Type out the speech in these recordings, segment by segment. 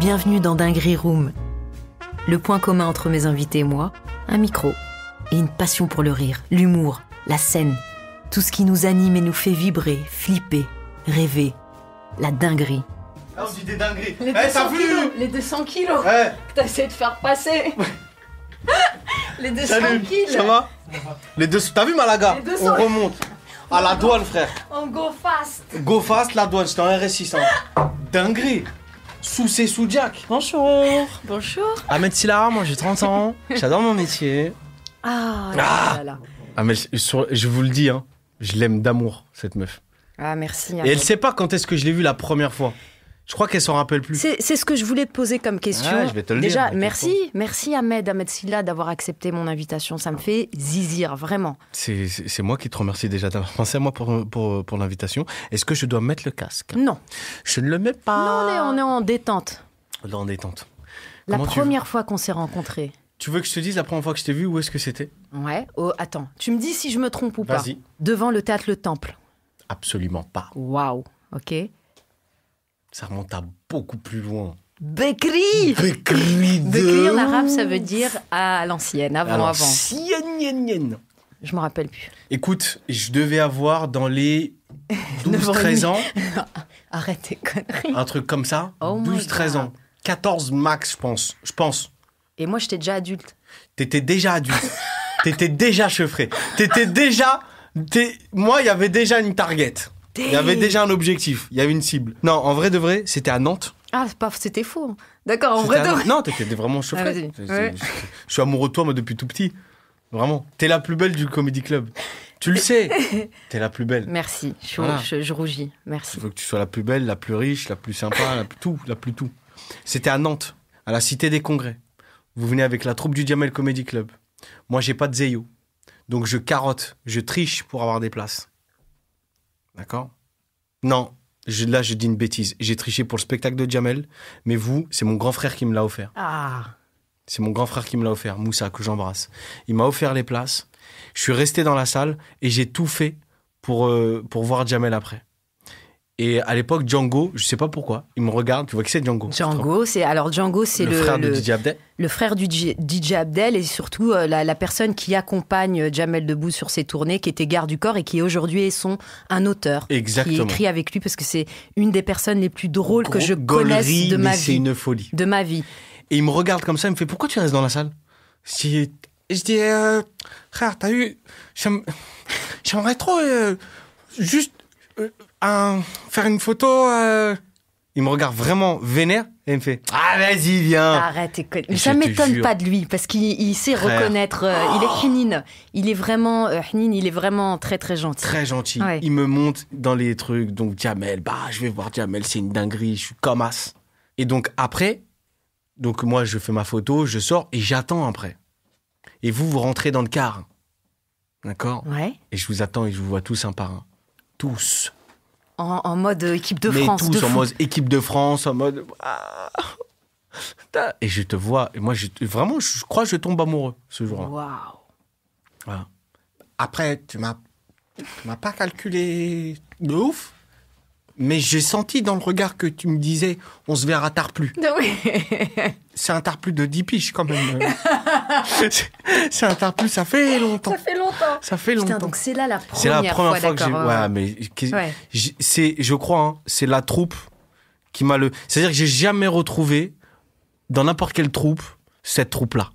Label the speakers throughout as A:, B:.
A: Bienvenue dans Dinguerie Room. Le point commun entre mes invités et moi, un micro et une passion pour le rire, l'humour, la scène, tout ce qui nous anime et nous fait vibrer, flipper, rêver. La dinguerie.
B: Ah, on dit des dingueries. Les, eh, 200, kilos,
A: les 200 kilos eh. t'as essayé de faire passer. les 200 kilos. Ça va
B: Les deux... T'as vu Malaga On remonte. À la douane, frère.
A: On go fast.
B: Go fast, la douane. c'était un r 600 hein. dinguerie. Sous sous Jack. Bonjour. Bonjour. Ahmed là moi j'ai 30 ans. J'adore mon métier.
A: Ah, ah
B: ah mais je, vous le dis, hein, je l'aime d'amour, cette meuf.
A: Ah, merci. Et elle sait
B: pas quand est-ce que je l'ai vue la première fois. Je crois qu'elle s'en rappelle plus. C'est
A: ce que je voulais te poser comme question. je vais te le Déjà, merci, merci Ahmed, Ahmed Silla d'avoir accepté mon invitation. Ça me fait zizir, vraiment.
B: C'est moi qui te remercie déjà d'avoir pensé à moi pour, l'invitation. Est-ce que je dois mettre le casque Non. Je ne le mets pas. Non, on est, en détente. On est en détente. La première
A: fois qu'on s'est rencontrés.
B: Tu veux que je te dise la première fois que je t'ai vu où est-ce que c'était Ouais. Oh, attends.
A: Tu me dis si je me trompe ou pas. Vas-y. Devant le théâtre Le Temple.
B: Absolument pas. Waouh. Ok. Ça remonte à beaucoup plus loin.
A: Bekri Bekri de... en arabe, ça veut dire à l'ancienne, avant, avant. Yen, Je me rappelle plus.
B: Écoute, je devais avoir dans les 12-13 ans.
A: Arrête
B: tes conneries. Un truc comme ça. 12-13 ans. 14 max, je pense. Je pense. Et moi, j'étais déjà adulte. T'étais déjà adulte. T'étais déjà tu T'étais déjà. Moi, il y avait déjà une target. Il y avait déjà un objectif, il y avait une cible. Non, en vrai de vrai, c'était à Nantes.
A: Ah, c'était faux. Hein. D'accord, en vrai de vrai. Non,
B: t'étais vraiment chauffé. Ah, je, suis amoureux de toi, moi, depuis tout petit. Vraiment. T'es la plus belle du Comedy Club. Tu le sais. T'es la plus belle. Merci. Je, rougis. Merci. Je veux que tu sois la plus belle, la plus riche, la plus sympa, la plus tout, la plus tout. C'était à Nantes, à la Cité des Congrès. Vous venez avec la troupe du Diamel Comedy Club. Moi, j'ai pas de zéyo. Donc, je carotte, je triche pour avoir des places. D'accord Non, là, je dis une bêtise. J'ai triché pour le spectacle de Jamel, mais vous, c'est mon grand frère qui me l'a offert. Ah C'est mon grand frère qui me l'a offert, Moussa, que j'embrasse. Il m'a offert les places. Je suis resté dans la salle et j'ai tout fait pour, euh, pour voir Jamel après. Et à l'époque, Django, je sais pas pourquoi, il me regarde. Tu vois qui c'est Django Django, c'est alors Django, c'est le, le, frère de DJ Abdel. Le frère du DJ, Abdel et surtout euh,
A: la, personne qui accompagne euh, Jamel Debout sur ses tournées, qui était garde du corps et qui aujourd'hui sont un auteur. Exactement. Qui écrit avec lui parce que c'est une des personnes les plus drôles que je connaisse de ma vie. C'est une
B: folie. De ma vie. Et il me regarde comme ça, il me fait pourquoi tu restes dans la salle Si je dis euh, frère, t'as eu, j'aimerais trop juste faire une photo. Euh. Il me regarde vraiment vénère et il me fait Ah, vas-y, viens Arrête,
A: écoute. Mais m'étonne pas de lui parce qu'il sait reconnaître. Euh, il est Hinin. Il est vraiment. Euh, il est vraiment très, très gentil. Très
B: gentil. Il me monte dans les trucs. Donc, Jamel, bah, je vais voir Jamel, c'est une dinguerie, je suis comme as. Et donc, après, donc moi, je fais ma photo, je sors et j'attends après. Et vous, vous rentrez dans le car. D'accord Ouais. Et je vous attends et je vous vois tous un par un. Tous en, mode équipe de France. Tous en mode équipe de France, en mode. Ah. Et je te vois, et moi, vraiment, je crois que je tombe amoureux ce jour-là. Waouh! Après, tu m'as, m'as pas calculé de ouf, mais j'ai senti dans le regard que tu me disais, on se verra tard plus. Oui c'est un tarplus de 10 piges quand même. c'est un tarplus, ça fait longtemps. Ça fait longtemps. Ça fait longtemps. donc c'est là la première, fois, que j'ai. Ouais, mais c'est, je crois, hein, c'est la troupe qui m'a le. C'est-à-dire que j'ai jamais retrouvé dans n'importe quelle troupe cette troupe-là.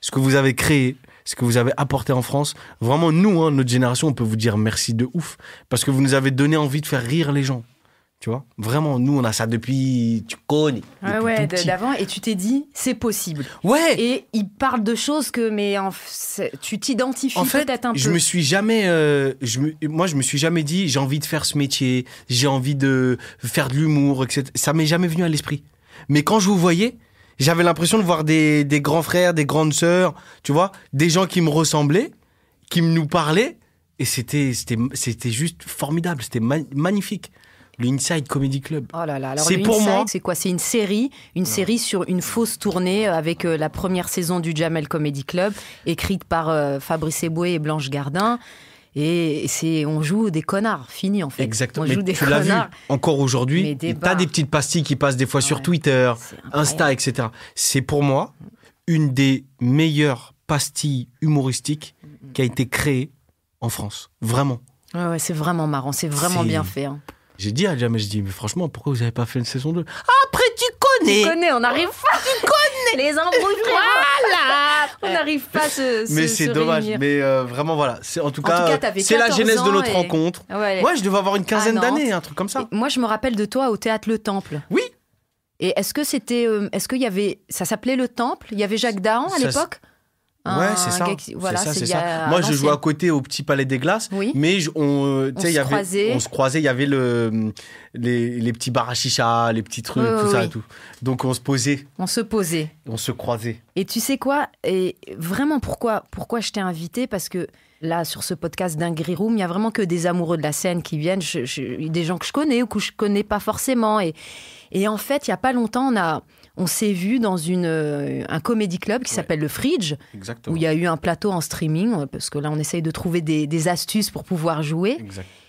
B: Ce que vous avez créé, ce que vous avez apporté en France, vraiment nous, hein, notre génération, on peut vous dire merci de ouf parce que vous nous avez donné envie de faire rire les gens. Tu vois Vraiment, nous, on a ça depuis. Tu connais. ouais, ouais, d'avant.
A: Et tu t'es dit, c'est possible. Ouais. Et il parle de choses que. Mais en, tu t'identifies en fait, peut-être un peu. Je me suis
B: jamais. Euh, je me, moi, je me suis jamais dit, j'ai envie de faire ce métier, j'ai envie de faire de l'humour, etc. Ça m'est jamais venu à l'esprit. Mais quand je vous voyais, j'avais l'impression de voir des, des grands frères, des grandes sœurs, tu vois, des gens qui me ressemblaient, qui nous parlaient. Et c'était, c'était, c'était juste formidable, c'était magnifique. L'Inside Comedy Club. Oh c'est pour moi.
A: C'est quoi C'est une série, une série sur une fausse tournée euh, avec euh, la première saison du Jamel Comedy Club, écrite par euh, Fabrice Eboué et Blanche Gardin. Et c'est, on joue des connards, fini
B: en fait. Exactement. On joue tu l'as vu encore aujourd'hui. T'as des petites pastilles qui passent des fois sur Twitter, Insta, etc. C'est pour moi une des meilleures pastilles humoristiques qui a été créée en France. Vraiment.
A: Ouais, c'est vraiment marrant,
B: c'est vraiment bien fait. Hein. J'ai dit à Jamais, je dis, mais franchement, pourquoi vous n'avez pas fait une saison 2 Après, tu
A: connais Tu connais, on n'arrive pas Tu connais Les embrouilles, Voilà On n'arrive pas à se, Mais c'est dommage,
B: mais euh, vraiment, voilà. C'est, en tout cas, c'est la genèse de notre rencontre. Ouais, je devais avoir une quinzaine ah, d'années, un truc
A: comme ça. moi, je me rappelle de toi au théâtre Le Temple. Oui Et est-ce que c'était. Euh, est-ce qu'il y avait. Ça s'appelait Le Temple Il y avait Jacques Dahan à l'époque ouais, c'est ça. voilà, c'est ça. Moi, je jouais à
B: côté au petit palais des glaces. Oui. Mais on, on, se avait, croisait. on se croisait. Il y avait le, les, les petits bars les petits trucs, tout ça et tout. Donc, on se posait. On
A: se posait.
B: On se croisait.
A: Et tu sais quoi Et vraiment, pourquoi, pourquoi je t'ai invité Parce que là, sur ce podcast d'un Gris Room, il n'y a vraiment que des amoureux de la scène qui viennent, des gens que je connais ou que je connais pas forcément. Et, et en fait, il n'y a pas longtemps, on a on s'est vu dans euh, un comédie club qui s'appelle le Fridge, où il y a eu un plateau en streaming, parce que là on essaye de trouver des, astuces pour pouvoir jouer.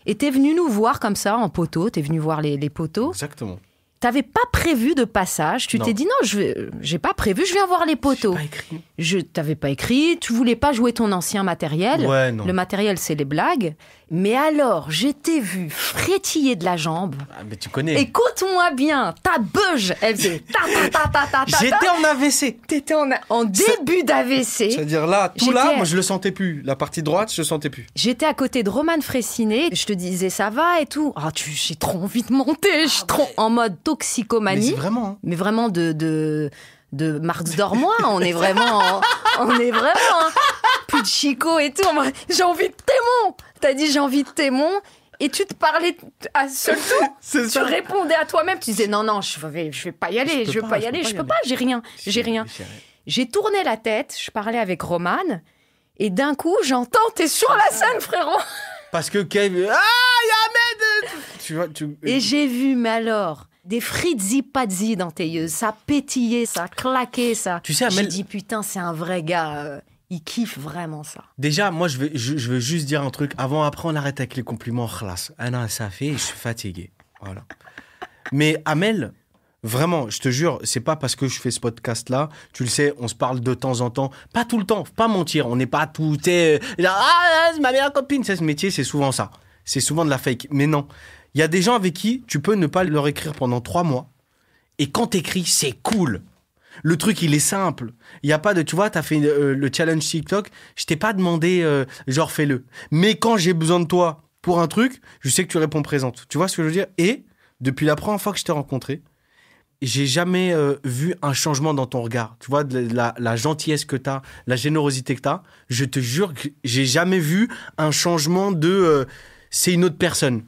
A: Était Et es venu nous voir comme ça en poteau, tu es venu voir les, poteaux. Exactement. T'avais pas prévu de passage, tu t'es dit non, je j'ai pas prévu, je viens voir les poteaux. Pas écrit. Je t'avais pas écrit, tu voulais pas jouer ton ancien matériel. Le matériel c'est les blagues. Mais alors, j'étais vue vu frétiller de la jambe.
B: Ah, mais tu connais.
A: Écoute-moi bien, ta beuge, elle faisait ta ta ta ta ta. J'étais en AVC. T'étais en, en début d'AVC. C'est-à-dire là, tout là, moi je le
B: sentais plus. La partie droite, je le sentais plus.
A: J'étais à côté de Roman Fressinet, je te disais ça va et tout. Ah, tu, j'ai trop envie de monter, je suis ah, trop en mode toxicomanie. Mais vraiment. Hein. Mais vraiment de. de de Marx Dormois, on est vraiment, on est vraiment hein de Chico et tout. J'ai envie de témoin T'as dit j'ai envie de témoin et tu te parlais à seul tout. Tu répondais à toi-même. Tu disais non, non, je vais, je vais pas y aller, je, vais pas, y aller, je peux pas, j'ai rien, j'ai rien. J'ai tourné la tête, je parlais avec Romane et d'un coup, j'entends, t'es sur la scène, frérot Parce que Kev. Ah, Et j'ai vu, mais alors des fritzi pazzi dans tes yeux. Ça pétillait, ça claquait, ça. Tu sais, J'ai dit, putain, c'est un vrai gars. Euh. Il kiffe vraiment ça.
B: Déjà, moi, je, je, veux juste dire un truc. Avant, après, on arrête avec les compliments. Khlas. Ah non, ça fait, je suis fatigué. Voilà. Mais Amel, vraiment, je te jure, c'est pas parce que je fais ce podcast-là. Tu le sais, on se parle de temps en temps. Pas tout le temps, pas mentir. On n'est pas tout. T'es, euh, ah, ah, c'est ma meilleure copine. C'est ce métier, c'est souvent ça. C'est souvent de la fake. Mais non. Il y a des gens avec qui tu peux ne pas leur écrire pendant trois mois. Et quand écris, c'est cool. Le truc, il est simple. Il n'y a pas de, tu vois, tu as fait euh, le challenge TikTok, je t'ai pas demandé, euh, genre, fais-le. Mais quand j'ai besoin de toi pour un truc, je sais que tu réponds présente. Tu vois ce que je veux dire Et depuis la première fois que je t'ai rencontré, j'ai jamais euh, vu un changement dans ton regard. Tu vois, la, gentillesse que tu as, la générosité que tu as, je te jure que j'ai jamais vu un changement de c'est une autre personne.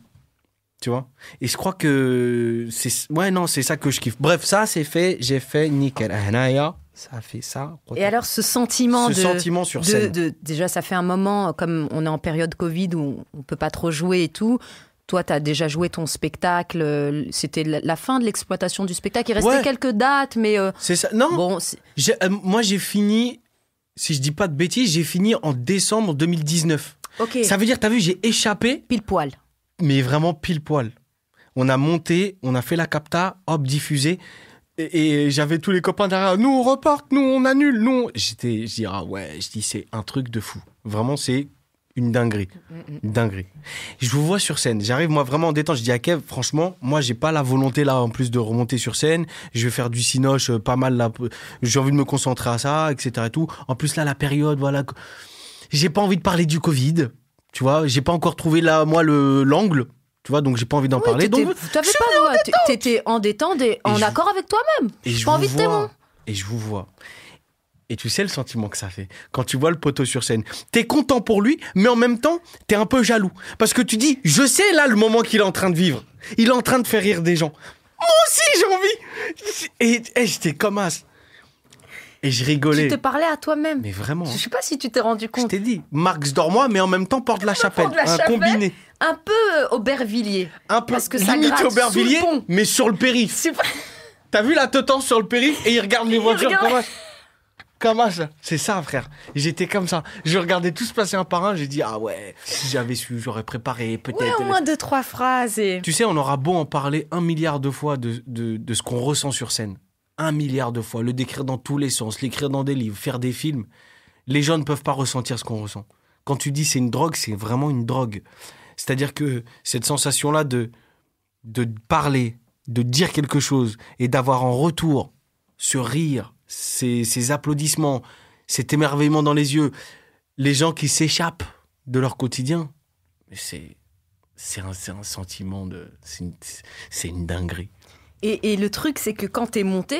B: Tu vois Et je crois que c'est ouais non, c'est ça que je kiffe. Bref, ça c'est fait, j'ai fait nickel. Ah, ça fait ça.
A: Et alors ce sentiment ce de, sentiment sur scène. déjà ça fait un moment comme on est en période Covid où on peut pas trop jouer et tout. Toi, tu as déjà joué ton spectacle. Euh, c'était la fin de l'exploitation du spectacle. Il restait quelques dates, mais. Euh,
B: c'est ça. Non. Bon, euh, moi, j'ai fini, si je dis pas de bêtises, j'ai fini en décembre 2019. Ça veut dire, tu as vu, j'ai échappé. Pile poil mais vraiment pile poil. On a monté, on a fait la capta, hop, diffusé. Et, j'avais tous les copains derrière. Nous, on reporte, nous, on annule, non. J'étais, je dis, ah ouais, je dis, c'est un truc de fou. Vraiment, c'est une dinguerie. Mm, mm, mm. Une dinguerie. Je vous vois sur scène. J'arrive, moi, vraiment en détente. Je dis à Kev, franchement, moi, j'ai pas la volonté, là, en plus, de remonter sur scène. Je vais faire du sinoche euh, pas mal, là. J'ai envie de me concentrer à ça, etc. Et tout. En plus, là, la période, voilà. J'ai pas envie de parler du Covid. Tu vois, j'ai pas encore trouvé là, moi, le l'angle. Tu vois, donc j'ai pas envie d'en parler. Donc, t'avais pas,
A: t'étais en détente et en accord avec toi-même.
B: Et je pas envie de témoin. Et je vous vois. Et tu sais le sentiment que ça fait quand tu vois le poteau sur scène. T'es content pour lui, mais en même temps, t'es un peu jaloux. Parce que tu dis, je sais là le moment qu'il est en train de vivre. Il est en train de faire rire des gens. Moi aussi, j'ai envie. Et, et j'étais comme as. Et je rigolais. Tu te
A: parlais à toi-même. Mais
B: vraiment. Je hein. sais pas si tu t'es rendu compte. Je t'ai dit, Marx Dormois, mais en même temps porte la chapelle. un combiné. Un peu euh,
A: Aubervilliers. Un peu. Parce que ça limite Aubervilliers,
B: mais sur le périph. T'as vu la tetente sur le périph et il regarde les voitures Comment comme ça. C'est ça, frère. J'étais comme ça. Je regardais tout se passer un par un. J'ai dit, ah ouais, si j'avais su, j'aurais préparé peut-être. Ouais, au moins deux, trois
A: phrases. Et...
B: Tu sais, on aura beau en parler un milliard de fois de, de, de ce qu'on ressent sur scène un milliard de fois, le décrire dans tous les sens, l'écrire dans des livres, faire des films. Les gens ne peuvent pas ressentir ce qu'on ressent. Quand tu dis c'est une drogue, c'est vraiment une drogue. C'est-à-dire que cette sensation-là de, de parler, de dire quelque chose et d'avoir en retour ce rire, ces, applaudissements, cet émerveillement dans les yeux, les gens qui s'échappent de leur quotidien, c'est c'est un, sentiment de. C'est une, une, dinguerie.
A: Et, le truc, c'est que quand t'es monté,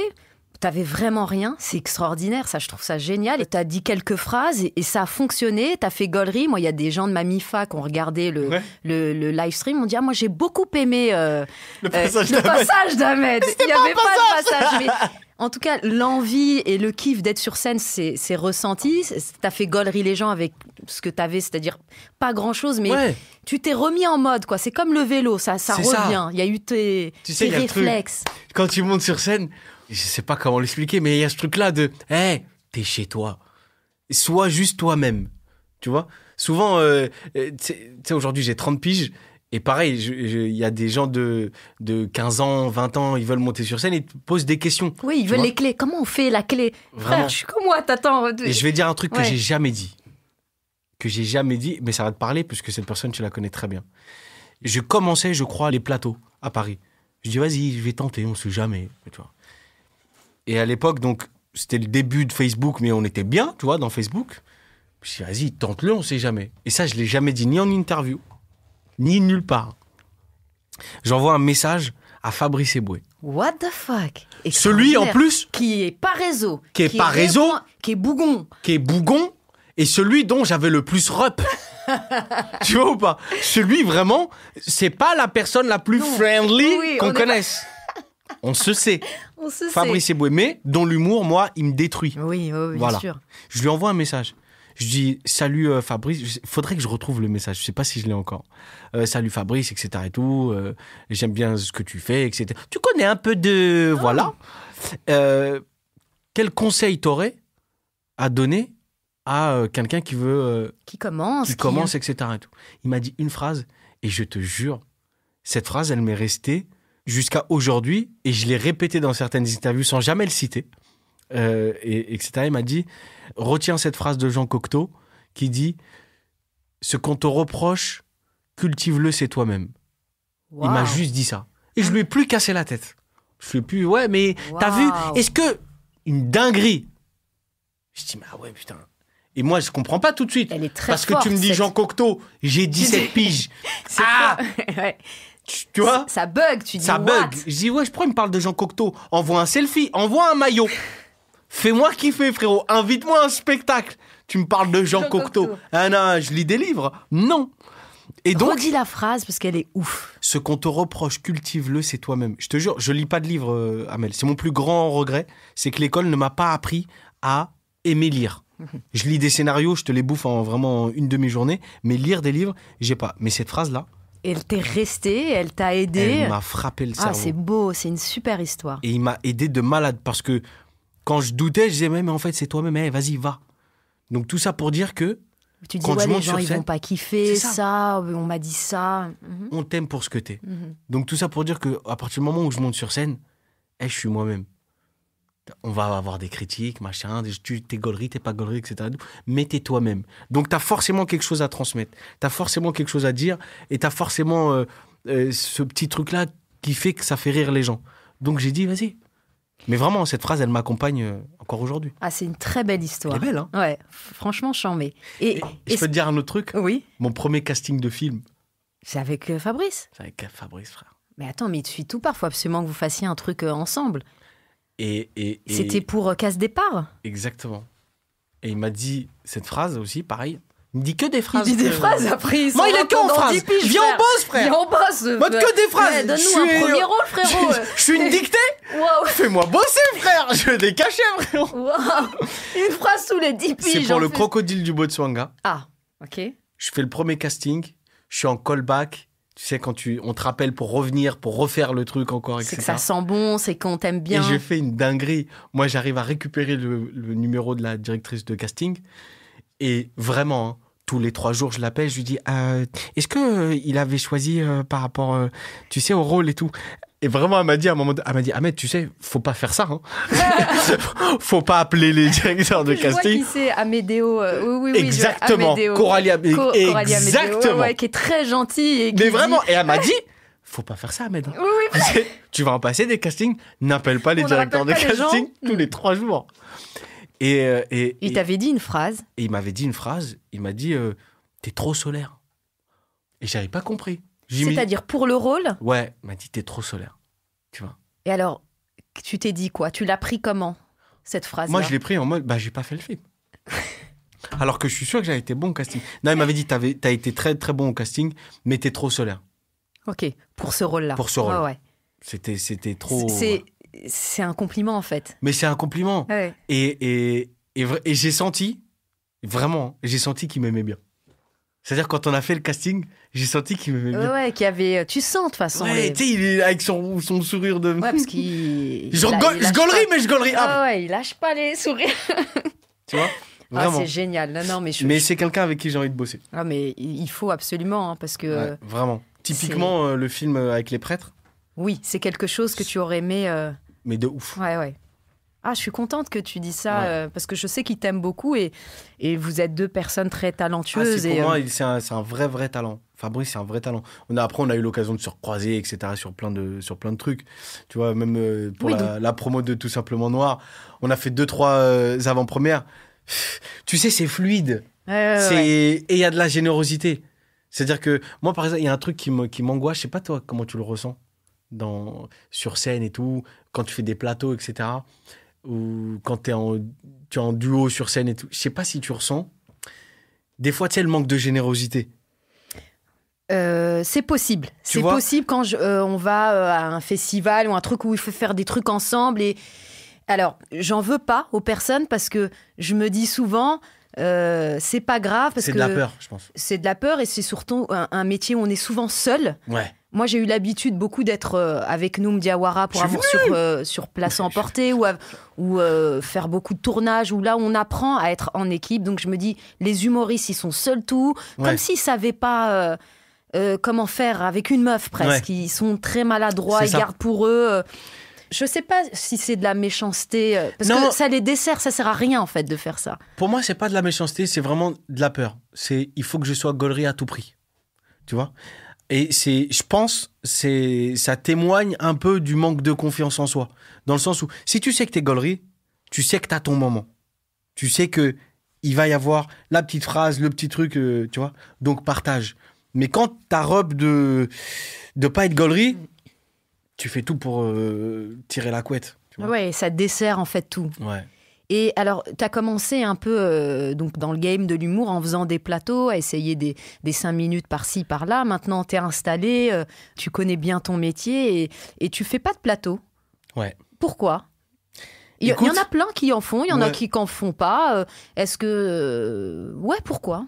A: t'avais vraiment rien, c'est extraordinaire, ça je trouve ça génial. Et t'as dit quelques phrases et, ça a fonctionné, t'as fait gollerie. Moi, il y a des gens de ma MIFA qui ont regardé le, le, live stream, on dit ah, moi j'ai beaucoup aimé euh, le euh, passage d'Ahmed. Il n'y avait pas, de passage. en tout cas, l'envie et le kiff d'être sur scène, c'est ressenti. T'as fait gollerie les gens avec ce que t'avais, c'est-à-dire pas grand-chose, mais tu t'es remis en mode quoi. C'est comme le vélo, ça, ça revient. Il y a eu tes, réflexes.
B: quand tu montes sur scène, je sais pas comment l'expliquer, mais il y a ce truc-là de, hé, eh, hey, t'es chez toi. Sois juste toi-même. Tu vois Souvent, euh, euh, tu sais, aujourd'hui, j'ai 30 piges. Et pareil, il y a des gens de, de 15 ans, 20 ans, ils veulent monter sur scène et te posent des questions. Oui, ils veulent les
A: clés. Comment on fait la clé Vraiment. je suis comme moi, t'attends. Euh, et je vais dire un truc que que j'ai
B: jamais dit. Que j'ai jamais dit, mais ça va te parler puisque cette personne, tu la connais très bien. Je commençais, je crois, les plateaux à Paris. Je dis, vas-y, je vais tenter, on sait jamais. Tu vois. Et à l'époque, donc, c'était le début de Facebook, mais on était bien, tu vois, dans Facebook. Je suis dit, vas-y, tente-le, on sait jamais. Et ça, je l'ai jamais dit, ni en interview, ni nulle part. J'envoie un message à Fabrice Eboué. What the fuck Et Celui, en plus...
A: Qui est pas réseau. Qui est, pas réseau.
B: qui est bougon. Qui est bougon. Et celui dont j'avais le plus rep. tu vois ou pas Celui, vraiment, c'est pas la personne la plus friendly qu'on connaisse. On se sait.
A: On se Fabrice
B: Ebouémé, dont l'humour, moi, il me détruit. Oui, oui, voilà. bien sûr. Je lui envoie un message. Je dis salut euh, Fabrice. Il Faudrait que je retrouve le message. Je sais pas si je l'ai encore. Euh, salut Fabrice, etc. Et tout. Euh, j'aime bien ce que tu fais, etc. Tu connais un peu de ah. voilà. quel conseil t'aurais à donner à quelqu'un qui veut qui commence, qui, commence, etc. Et tout. Il m'a dit une phrase et je te jure, cette phrase, elle m'est restée jusqu'à aujourd'hui, et je l'ai répété dans certaines interviews sans jamais le citer, euh, et, etc. Il m'a dit retiens cette phrase de Jean Cocteau qui dit Ce qu'on te reproche, cultive-le, c'est toi-même. Il m'a juste dit ça. Et je lui ai plus cassé la tête. Je lui ai plus, ouais, mais t'as vu Est-ce que. Une dinguerie Je dis, mais ah ouais, putain. Et moi, je comprends pas tout de suite. Parce que tu me dis Jean Cocteau, j'ai 17 piges. ah ça tu vois ça, bug, tu dis. Ça bug. je dis, ouais, je prends, il me parle de Jean Cocteau. Envoie un selfie, envoie un maillot. Fais-moi kiffer, frérot. Invite-moi un spectacle. Tu me parles de Jean, Cocteau. Ah je lis des livres. Non. Et donc. Redis
A: la phrase parce qu'elle est ouf.
B: Ce qu'on te reproche, cultive-le, c'est toi-même. Je te jure, je lis pas de livres, euh, Amel. C'est mon plus grand regret. C'est que l'école ne m'a pas appris à aimer lire. Je lis des scénarios, je te les bouffe en vraiment une demi-journée, mais lire des livres, j'ai pas. Mais cette phrase-là,
A: elle t'est restée, elle t'a aidé. Elle m'a
B: frappé le ah, cerveau. Ah, c'est
A: beau, c'est une super histoire.
B: Et il m'a aidé de malade parce que quand je doutais, je disais, mais, en fait, c'est toi-même, eh, vas-y, va. Donc tout ça pour dire que. Tu dis, quand ouais, je les gens, ils vont pas
A: kiffer ça. on m'a dit ça. Mhm.
B: On t'aime pour ce que t'es. es mhm. Donc tout ça pour dire que à partir du moment où je monte sur scène, eh, je suis moi-même on va avoir des critiques, machin, tu t'es gaulerie, t'es pas gaulerie, etc. Mais t'es toi-même. Donc t'as forcément quelque chose à transmettre, t'as forcément quelque chose à dire, et t'as forcément euh, euh, ce petit truc-là qui fait que ça fait rire les gens. Donc j'ai dit, vas-y. Mais vraiment, cette phrase, elle m'accompagne euh, encore aujourd'hui.
A: Ah, c'est une très belle histoire. Elle belle, hein Ouais, franchement, charmée. Et, je peux
B: te dire un autre truc Oui. Mon premier casting de film.
A: C'est avec Fabrice
B: C'est avec Fabrice, frère.
A: Mais attends, mais il te tout parfois, absolument que vous fassiez un truc ensemble.
B: C'était
A: pour euh, casse départ
B: Exactement. Et il m'a dit cette phrase aussi, pareil. Il me dit que des phrases. Il dit des euh, phrases après. Moi, il est en phrases. phrase Viens, on bosse, frère. Viens, on bosse. Moi, que des phrases. Donne-nous un premier rôle, frérot. Je suis une dictée. Fais-moi bosser, frère. Je vais décacher, frérot. Une phrase sous les 10 piges. C'est pour le crocodile du Botswana.
A: Ah, ok.
B: Je fais le premier casting. Je suis en callback. Tu sais, quand tu, on te rappelle pour revenir, pour refaire le truc encore, etc. C'est que ça sent
A: bon, c'est qu'on t'aime bien. Et j'ai
B: fait une dinguerie. Moi, j'arrive à récupérer le, numéro de la directrice de casting. Et vraiment, hein, tous les trois jours, je l'appelle, je lui dis euh, Est-ce que euh, il avait choisi euh, par rapport, tu sais, au rôle et tout et vraiment, elle m'a dit à un moment, elle m'a dit, Ahmed, tu sais, faut pas faire ça. Hein. faut pas appeler les directeurs de je casting. Vois qui
A: c'est Amédéo. Euh, oui, oui, oui, exactement. Amédéo. Coralie, Exactement. qui est très gentille. Mais vraiment, et elle m'a dit
B: faut pas faire ça, Ahmed. Oui, oui. tu vas en passer des castings, n'appelle pas les directeurs de casting tous les trois jours. Et, euh, et il t'avait dit une phrase. Et il m'avait dit une phrase. Il m'a dit Tu euh, T'es trop solaire. Et j'avais pas compris. C'est-à-dire
A: pour le rôle
B: Ouais, m'a dit t'es trop solaire. Tu vois.
A: Et alors, tu t'es dit quoi Tu l'as pris comment cette phrase -là Moi, je l'ai
B: pris en mode bah j'ai pas fait le film. alors que je suis sûr que j'avais été bon au casting. Non, il m'avait dit t'as été très très bon au casting, mais t'es trop solaire.
A: Ok, pour ce rôle-là. Pour ce rôle.
B: C'était c'était trop.
A: C'est un compliment en
B: fait. Mais c'est un compliment. et j'ai senti vraiment, j'ai senti qu'il m'aimait bien. C'est-à-dire quand on a fait le casting, j'ai senti qu'il me bien.
A: Ouais, qu'il y avait. Euh, tu sens de toute façon. Ouais, tu sais, il
B: est avec son, son sourire de. Ouais, parce qu'il. Je, mais je Ah
A: ouais, il lâche pas les sourires.
B: tu vois ah, c'est
A: génial. Non, non, mais je...
B: mais c'est quelqu'un avec qui j'ai envie de bosser.
A: Ah, mais il faut absolument, hein, parce que.
B: vraiment. Typiquement, euh, le film euh, avec les prêtres.
A: Oui, c'est quelque chose que tu aurais aimé. Mais de ouf. Ouais, ouais. Ah, je suis contente que tu dis ça, euh, parce que je sais qu'il t'aime beaucoup et, et vous êtes deux personnes très ah, talentueuses. pour moi, euh, c'est
B: un, vrai, vrai talent. Fabrice, c'est un vrai talent. On a, après, on a eu l'occasion de se recroiser, etc., sur plein de, sur plein de trucs. Tu vois, même euh, pour la, promo de Tout Simplement Noir, on a fait deux, trois avant-premières. Tu sais, c'est fluide.
A: et
B: il y a de la générosité. C'est-à-dire que moi, par exemple, il y a un truc qui m'angoisse. Je sais pas, toi, comment tu le ressens dans, sur scène et tout, quand tu fais des plateaux, etc ou quand tu es, en, en duo sur scène et tout, je sais pas si tu ressens, des fois, tu sais, le manque de générosité. Euh, c'est possible. C'est
A: possible quand euh, on va euh, à un festival ou un truc où il faut faire des trucs ensemble. Et alors, j'en veux pas aux personnes parce que je me dis souvent, c'est pas grave parce que c'est de la peur, je pense. C'est de la peur et c'est surtout un, un, métier où on est souvent seul. Ouais. Moi, j'ai eu l'habitude beaucoup d'être euh, avec Noum Diawara pour avoir euh, sur, Place Emportée ou, ou euh, faire beaucoup de tournages, où là, on apprend à être en équipe. Donc, je me dis, les humoristes, ils sont seuls tout, comme s'ils ne savaient pas comment faire avec une meuf presque. Ils sont très maladroits, ils gardent pour eux. Je ne sais pas si c'est de la méchanceté, parce non. que ça les dessert, ça sert à rien en fait de faire ça.
B: Pour moi, c'est pas de la méchanceté, c'est vraiment de la peur. C'est il faut que je sois gaulerie à tout prix, tu vois. Et c'est, je pense, c'est, ça témoigne un peu du manque de confiance en soi. Dans le sens où, si tu sais que t'es gaulerie, tu sais que t'as ton moment. Tu sais que il va y avoir la petite phrase, le petit truc, euh, tu vois. Donc partage. Mais quand ta robe de de pas être gaulerie, tu fais tout pour euh, tirer la couette.
A: Ouais, ça dessert en fait tout. Ouais. Et alors, tu as commencé un peu euh, donc dans le game de l'humour en faisant des plateaux, à essayer des, des cinq minutes par-ci, par-là. Maintenant, tu es installé, euh, tu connais bien ton métier et, et tu fais pas de plateau. Ouais. Pourquoi il y en a plein qui en font, il y en a qui qu'en font pas. Euh, est-ce que. Ouais,
B: pourquoi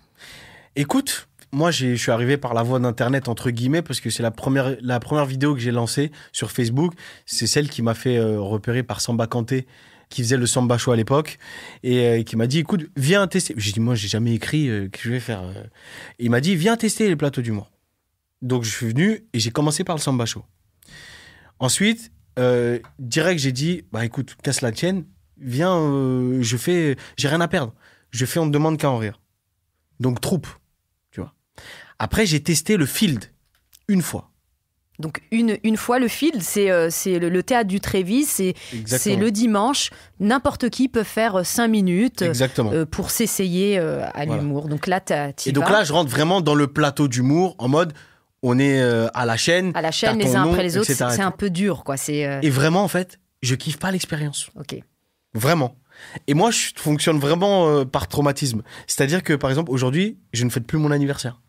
B: Écoute, moi, je suis arrivé par la voie d'Internet, entre guillemets, parce que c'est la première, la première vidéo que j'ai lancée sur Facebook. C'est celle qui m'a fait repérer par Samba Kanté, qui faisait le samba show à l'époque, et euh, qui m'a dit écoute, viens tester. J'ai dit moi, j'ai jamais écrit, euh, que je vais faire. Euh. il m'a dit viens tester les plateaux du Monde. Donc je suis venu et j'ai commencé par le samba show. Ensuite, direct, j'ai dit bah écoute, casse la tienne, viens, je fais, j'ai rien à perdre. Je fais, on ne demande qu'à en rire. Donc troupe, tu vois. Après, j'ai testé le field une fois.
A: Donc une, une fois le field, c'est euh, le, théâtre du Trévis, c'est le dimanche. N'importe qui peut faire 5 euh, minutes euh, pour s'essayer à l'humour. Donc là, tu Et donc là, je rentre
B: vraiment dans le plateau d'humour en mode on est à la chaîne. À la chaîne, les uns après les autres, c'est un
A: peu dur. quoi. C'est. Et
B: vraiment, en fait, je kiffe pas l'expérience. Ok. Vraiment. Et moi, je fonctionne vraiment par traumatisme. C'est-à-dire que, par exemple, aujourd'hui, je ne fête plus mon anniversaire.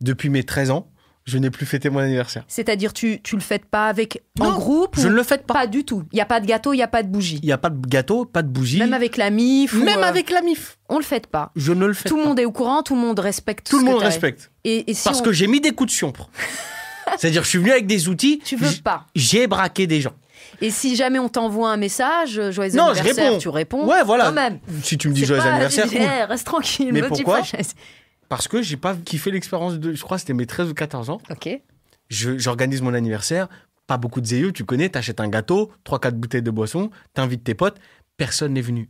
B: Depuis mes 13 ans, je n'ai plus fêté mon anniversaire.
A: C'est-à-dire, tu, tu le fêtes pas avec un groupe Je ne le fête pas. Pas du tout. Il n'y a pas de gâteau, il n'y a pas de
B: bougie. Il n'y a pas de gâteau, pas de bougie. Même
A: avec la MIF. Même euh, avec la MIF. On le fête pas.
B: Je ne le fête tout pas. Tout le
A: monde est au courant, tout le monde respecte. Tout le monde respecte. Et, Parce que
B: j'ai mis des coups de siompre. C'est-à-dire, je suis venu avec des outils. Tu veux pas. J'ai braqué des gens.
A: Et si jamais on t'envoie un message, euh, joyeux anniversaire, tu
B: réponds. Ouais, voilà. Quand même. Si tu me dis joyeux anniversaire, eh,
A: reste tranquille. Mais pourquoi
B: parce que j'ai pas kiffé l'expérience de. Je crois que c'était mes 13 ou 14 ans. Ok. J'organise mon anniversaire, pas beaucoup de ZEU, tu connais, t'achètes un gâteau, 3-4 bouteilles de boisson, t'invites tes potes, personne n'est venu.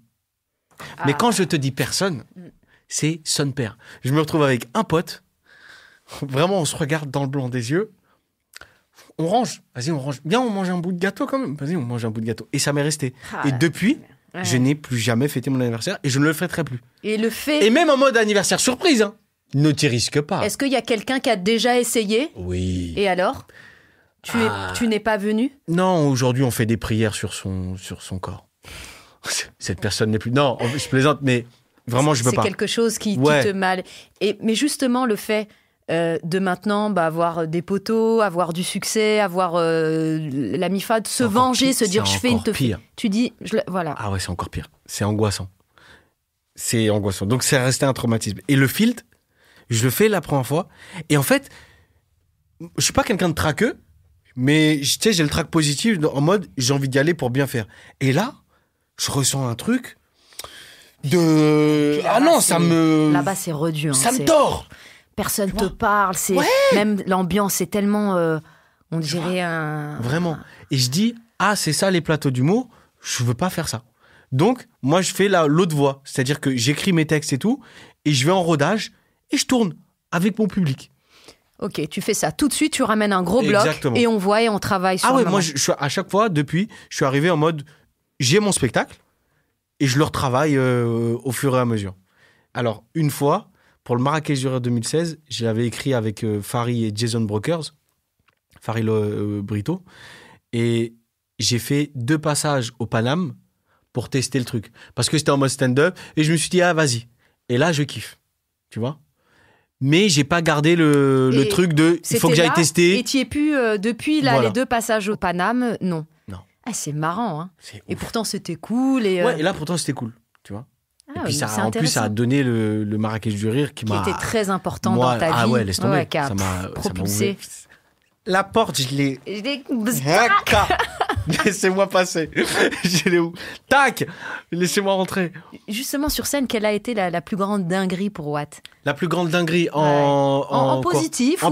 B: Ah. Mais quand je te dis personne, mm. c'est son père. Je me retrouve avec un pote, vraiment on se regarde dans le blanc des yeux, on range, vas-y on range, bien on mange un bout de gâteau quand même, vas-y on mange un bout de gâteau. Et ça m'est resté. Ah et depuis, je n'ai plus jamais fêté mon anniversaire et je ne le fêterai plus.
A: Et le fait... Et même
B: en mode anniversaire surprise, hein. Ne t'y risque pas. Est-ce
A: qu'il y a quelqu'un qui a déjà essayé Oui. Et alors ah. Tu n'es pas venu
B: Non, aujourd'hui on fait des prières sur son, corps. Cette personne n'est plus. Non, je plaisante, mais vraiment je peux pas. C'est quelque chose qui, te
A: mal. Et, mais justement, le fait euh, de maintenant bah, avoir des poteaux, avoir du succès, avoir euh, la mifade, se venger, se dire je fais une te pire. Tu dis
B: je, voilà. Ah ouais, c'est encore pire. C'est angoissant. C'est angoissant. Donc c'est resté un traumatisme. Et le filtre, je le fais la première fois. Et en fait, je suis pas quelqu'un de traqueux, mais tu sais, j'ai le trac positif en mode j'ai envie d'y aller pour bien faire. Et là, je ressens un truc de. Ah non, ça me. Là-bas,
A: c'est reduit. Hein, ça me dort Personne ne te parle, c'est même l'ambiance, est tellement. Euh, on dirait un.
B: Vraiment. Et je dis, ah, c'est ça les plateaux du mot. je veux pas faire ça. Donc, moi, je fais l'autre voix. C'est-à-dire que j'écris mes textes et tout, et je vais en rodage et je tourne avec mon public.
A: Ok, tu fais ça tout de suite, tu ramènes un gros bloc et on voit et on travaille ah sur Ah ouais, moi je,
B: à chaque fois depuis, je suis arrivé en mode j'ai mon spectacle et je le retravaille euh, au fur et à mesure. Alors, une fois, pour le Marrakech du 2016, je l'avais écrit avec euh, Farid et Jason Brokers, Farid euh, Brito, et j'ai fait deux passages au Paname pour tester le truc. Parce que c'était en mode stand-up et je me suis dit, ah, vas-y. Et là, je kiffe. Tu vois mais j'ai pas gardé le, truc de il faut que j'aille tester. Et tu es
A: plus euh, depuis là, les deux passages au Paname, non. Non. Ah, c'est marrant. Hein. Et pourtant, c'était cool. Euh, et, là,
B: pourtant, c'était cool, tu vois. Ah, et puis ça, en plus, ça a donné le, Marrakech du rire qui, m'a. Qui très
A: important dans ta ah vie. Ah ouais, laisse tomber. ça m'a propulsé.
B: La porte, je l'ai.
A: Je hein,
B: Laissez-moi passer. je l'ai où Tac Laissez-moi rentrer.
A: Justement, sur scène, quelle a été la, plus grande dinguerie pour Watt
B: La plus grande dinguerie en. En, positif,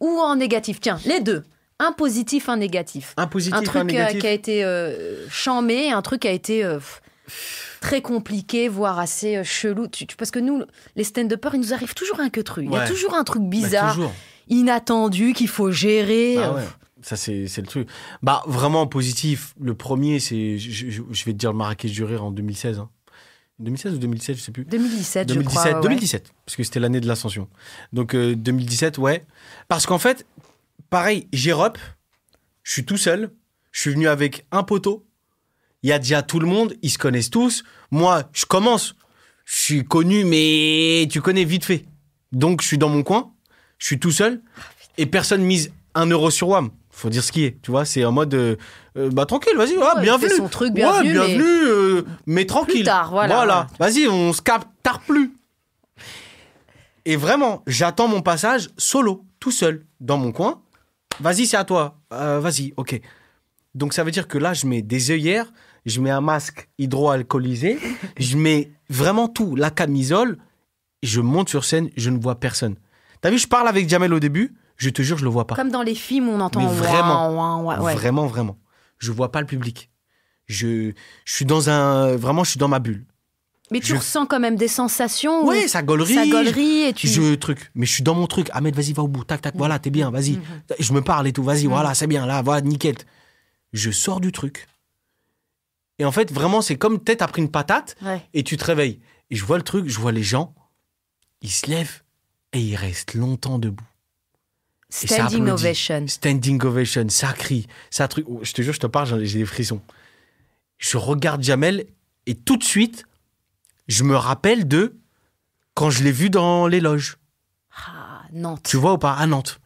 A: ou en négatif Tiens, les deux. Un positif, un négatif. Un positif, un truc un euh, qui a été euh, un truc qui a été. Euh, très compliqué, voire assez euh, chelou. parce que nous, les stand upers il nous arrive toujours un que truc. Il y a toujours un truc bah, bizarre. toujours inattendu qu'il faut gérer. Bah
B: ça, c'est, le truc. Bah, vraiment positif. Le premier, c'est, je, vais te dire, le Marrakech du en 2016. 2016 hein. ou 2017, je sais plus. 2017, 2017 je crois. 2017, parce que c'était l'année de l'ascension. Donc 2017, euh, ouais. Parce qu'en fait, pareil, Europe je suis tout seul, je suis venu avec un poteau, il y a déjà tout le monde, ils se connaissent tous. Moi, je commence, je suis connu, mais tu connais vite fait. Donc je suis dans mon coin, je suis tout seul et personne mise un euro sur WAM. Faut dire ce qui est, tu vois. C'est en mode, euh, euh, bah tranquille, vas-y, bienvenue. truc, bienvenue, ouais, bienvenue, mais, euh, tranquille. Plus tard, voilà. Vas-y, on se tard plus. Et vraiment, j'attends mon passage solo, tout seul, dans mon coin. Vas-y, c'est à toi. vas-y, ok. Donc ça veut dire que là, je mets des œillères, je mets un masque hydroalcoolisé, je mets vraiment tout, la camisole, je monte sur scène, je ne vois personne. T'as vu, je parle avec Jamel au début, je te jure, je le vois pas. Comme
A: dans les films, on entend. vraiment,
B: vraiment, vraiment. Je vois pas le public. Je, suis dans un, vraiment, je suis dans ma bulle.
A: Mais tu ressens quand même des sensations. Oui, ça gaulerie. Ça gaulerie et tu. Je
B: truc. Mais je suis dans mon truc. Ahmed, vas-y, va au bout. Tac, tac, mm. voilà, t'es bien, vas-y. Mm, mm. Je me parle et tout, vas-y, voilà, c'est bien, là, voilà, nickel. Je sors du truc. Et en fait, vraiment, c'est comme peut-être t'as pris une patate et tu te réveilles. Et je vois le truc, je vois les gens, ils se lèvent, et il reste longtemps debout. Standing ovation. Standing ovation, ça crie, ça truc. Oh, je te jure, je te parle, j'ai des frissons. Je regarde Jamel et tout de suite, je me rappelle de quand je l'ai vu dans les loges. Ah, Nantes. Tu vois ou pas À Nantes.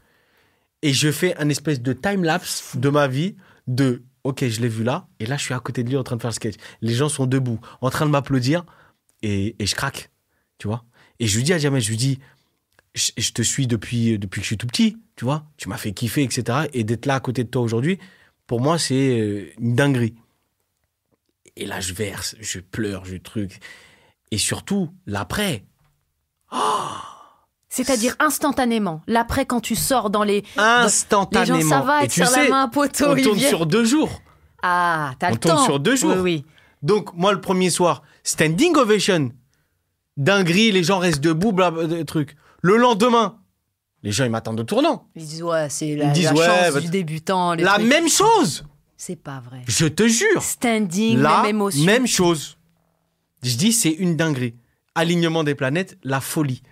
B: Et je fais un espèce de time-lapse de ma vie de OK, je l'ai vu là, et là, je suis à côté de lui en train de faire le sketch. Les gens sont debout, en train de m'applaudir, et, et, je craque. Tu vois Et je lui dis à Jamel, je lui dis je, te suis depuis, euh, depuis que je suis tout petit, tu vois. Tu m'as fait kiffer, etc. Et d'être là à côté de toi aujourd'hui, pour moi, c'est euh, une dinguerie. Et là, je verse, je pleure, je truc. Et surtout, l'après.
A: Oh c'est-à-dire instantanément. L'après, quand tu sors dans les. Instantanément. Les gens, ça va, et tu sais, la main, poteau. On tourne sur deux jours. Ah, t'as le temps. On tourne sur deux jours. Oui,
B: Donc, moi, le premier soir, standing ovation. Dinguerie, les gens restent debout, des truc. Le lendemain, les gens, ils m'attendent au tournant.
A: Ils disent, ouais, c'est la, chance du
B: débutant. la même
A: chose C'est pas vrai.
B: Je te jure.
A: Standing, la même émotion. Même
B: chose. Je dis, c'est une dinguerie. Alignement des planètes, la folie.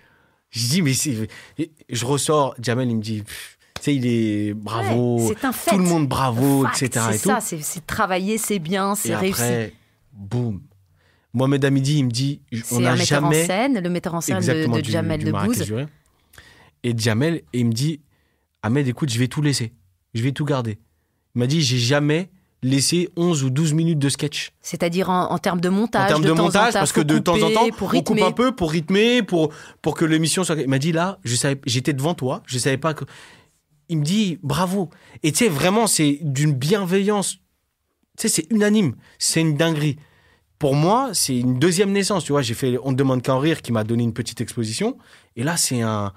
B: Je dis, mais Je ressors, Jamel, il me dit, tu sais, il est bravo. c'est un fait. Tout le monde bravo, etc. C'est ça,
A: c'est travailler, c'est bien, c'est réussi. Après,
B: boum, Mohamed Hamidi, il me dit on n'a jamais. C'est un en scène, le metteur en scène de, de, Jamel Debbouze. Et Jamel, et il me dit Ahmed, écoute, je vais tout laisser. Je vais tout garder. Il m'a dit j'ai jamais laissé 11 ou 12 minutes de sketch.
A: C'est-à-dire en, termes de montage En termes de, montage, parce que de temps en temps, pour on coupe un
B: peu pour rythmer, pour, pour que l'émission soit. Il m'a dit là, j'étais devant toi, je savais pas que. Il me dit bravo. Et tu sais, vraiment, c'est d'une bienveillance. Tu sais, c'est unanime. C'est une dinguerie pour moi, c'est une deuxième naissance. Tu vois, j'ai fait On ne demande qu'un rire qui m'a donné une petite exposition. Et là, c'est un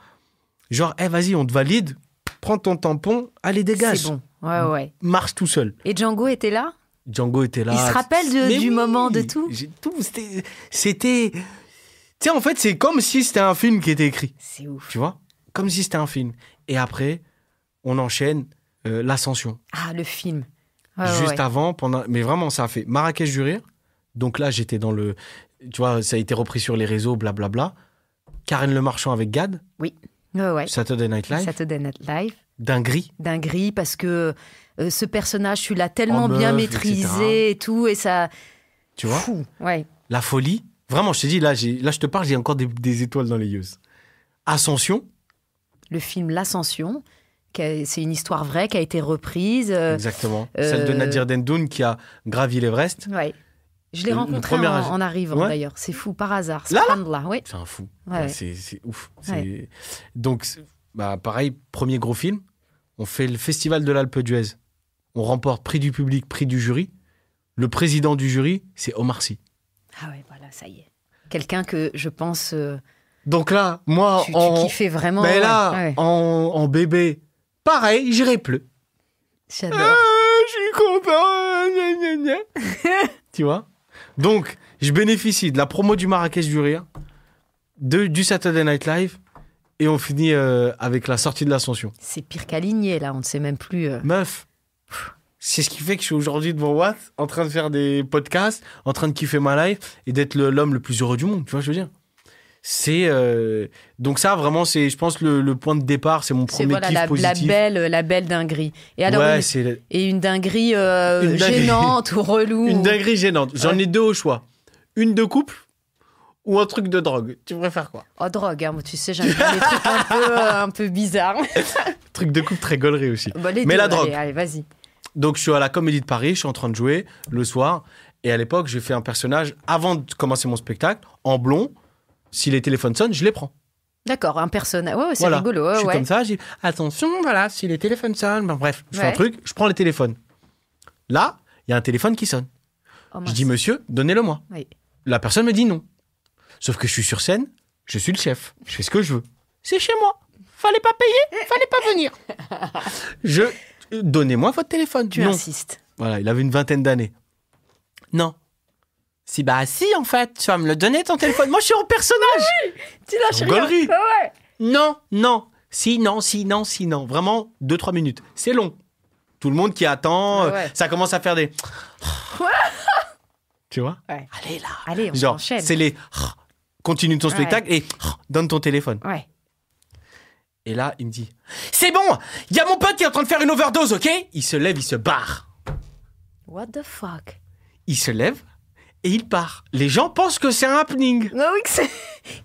B: genre, eh, vas-y, on te valide, prends ton tampon, allez, dégage. C'est bon. Ouais, ouais. Marche tout seul.
A: Et Django était là
B: Django était là. Il se rappelle du moment de tout Tout. C'était. Tu sais, en fait, c'est comme si c'était un film qui était écrit. C'est ouf. Tu vois Comme si c'était un film. Et après, on enchaîne euh, L'Ascension.
A: Ah, le film. Juste
B: avant, pendant. Mais vraiment, ça a fait Marrakech du Rire. Donc là, j'étais dans le. Tu vois, ça a été repris sur les réseaux, blablabla. Karen Le Marchand avec Gad. Oui. Ouais, Saturday Night Live.
A: Saturday Night Live. D'un gris, parce que euh, ce personnage, tu l'as tellement bien maîtrisé et tout, et ça.
B: Tu vois Fou, ouais. La folie. Vraiment, je te dis, là, là je te parle, j'ai encore des, étoiles dans les yeux. Ascension.
A: Le film L'Ascension. C'est une histoire vraie qui a été reprise. Euh,
B: Exactement. Celle de euh, Nadir Dendoun qui a gravi l'Everest. Ouais. Je l'ai rencontré en, arrivant
A: d'ailleurs. C'est fou, par hasard. C'est un fou. C'est ouf.
B: Donc, bah, pareil, premier gros film. On fait le Festival de l'Alpe d'Huez. On remporte prix du public, prix du jury. Le président du jury, c'est Omar Sy.
A: Ah ouais, voilà, ça y est. Quelqu'un que je pense. Euh, donc
B: là, moi. Tu, en... kiffais vraiment. Mais ben là, en, bébé, pareil, j'irai plus. J'adore. Ah, je suis content. tu vois donc, je bénéficie de la promo du Marrakech du Rire, de, du Saturday Night Live, et on finit euh, avec la sortie de l'ascension. C'est
A: pire qu'aligné, là, on ne sait même
B: plus. Euh. Meuf, c'est ce qui fait que je suis aujourd'hui devant Watt, en train de faire des podcasts, en train de kiffer ma life, et d'être l'homme le, le plus heureux du monde, tu vois, je veux dire c'est euh, donc ça vraiment c'est je pense le, le, point de départ c'est mon premier kiff la, positif la
A: belle euh, la belle dinguerie et alors une, euh, une dinguerie, gênante ou relou une
B: dinguerie gênante j'en ai deux au choix
A: une de couple ou un truc de drogue Tu préfères quoi Oh, drogue, hein, tu sais, j'aime bien les un peu, un peu bizarres.
B: truc de couple très gaulerie aussi. Bah, Mais la drogue. vas-y. Donc, je suis à la Comédie de Paris, je suis en train de jouer le soir. Et à l'époque, j'ai fait un personnage, avant de commencer mon spectacle, en blond, si les téléphones sonnent, je les prends.
A: D'accord, un personnage. Ouais, c'est rigolo. je suis comme ça,
B: je dis attention, voilà, si les téléphones sonnent, ben, bref, je fais un truc, je prends les téléphones. Là, il y a un téléphone qui sonne. Oh, je dis monsieur, donnez-le moi. La personne me dit non. Sauf que je suis sur scène, je suis le chef, je fais ce que je veux. C'est chez moi. Fallait pas payer, fallait pas venir. je euh, donnez-moi votre téléphone. Tu insistes. Voilà, il avait une vingtaine d'années. Non, si bah si en fait, tu vas me le donner ton téléphone. Moi je suis en personnage. tu lâches rien. Non, non. Si non, si non, si non. Vraiment Deux, trois minutes. C'est long. Tout le monde qui attend, euh, ça commence à faire des Tu vois Ouais. Allez là. Allez, on Genre c'est les continue ton spectacle et donne ton téléphone. Ouais. Et là, il me dit C'est bon, il y a mon pote qui est en train de faire une overdose, ok Il se lève, il se barre.
A: What the fuck
B: Il se lève, et il part. Les gens pensent que c'est un happening. Non, oui,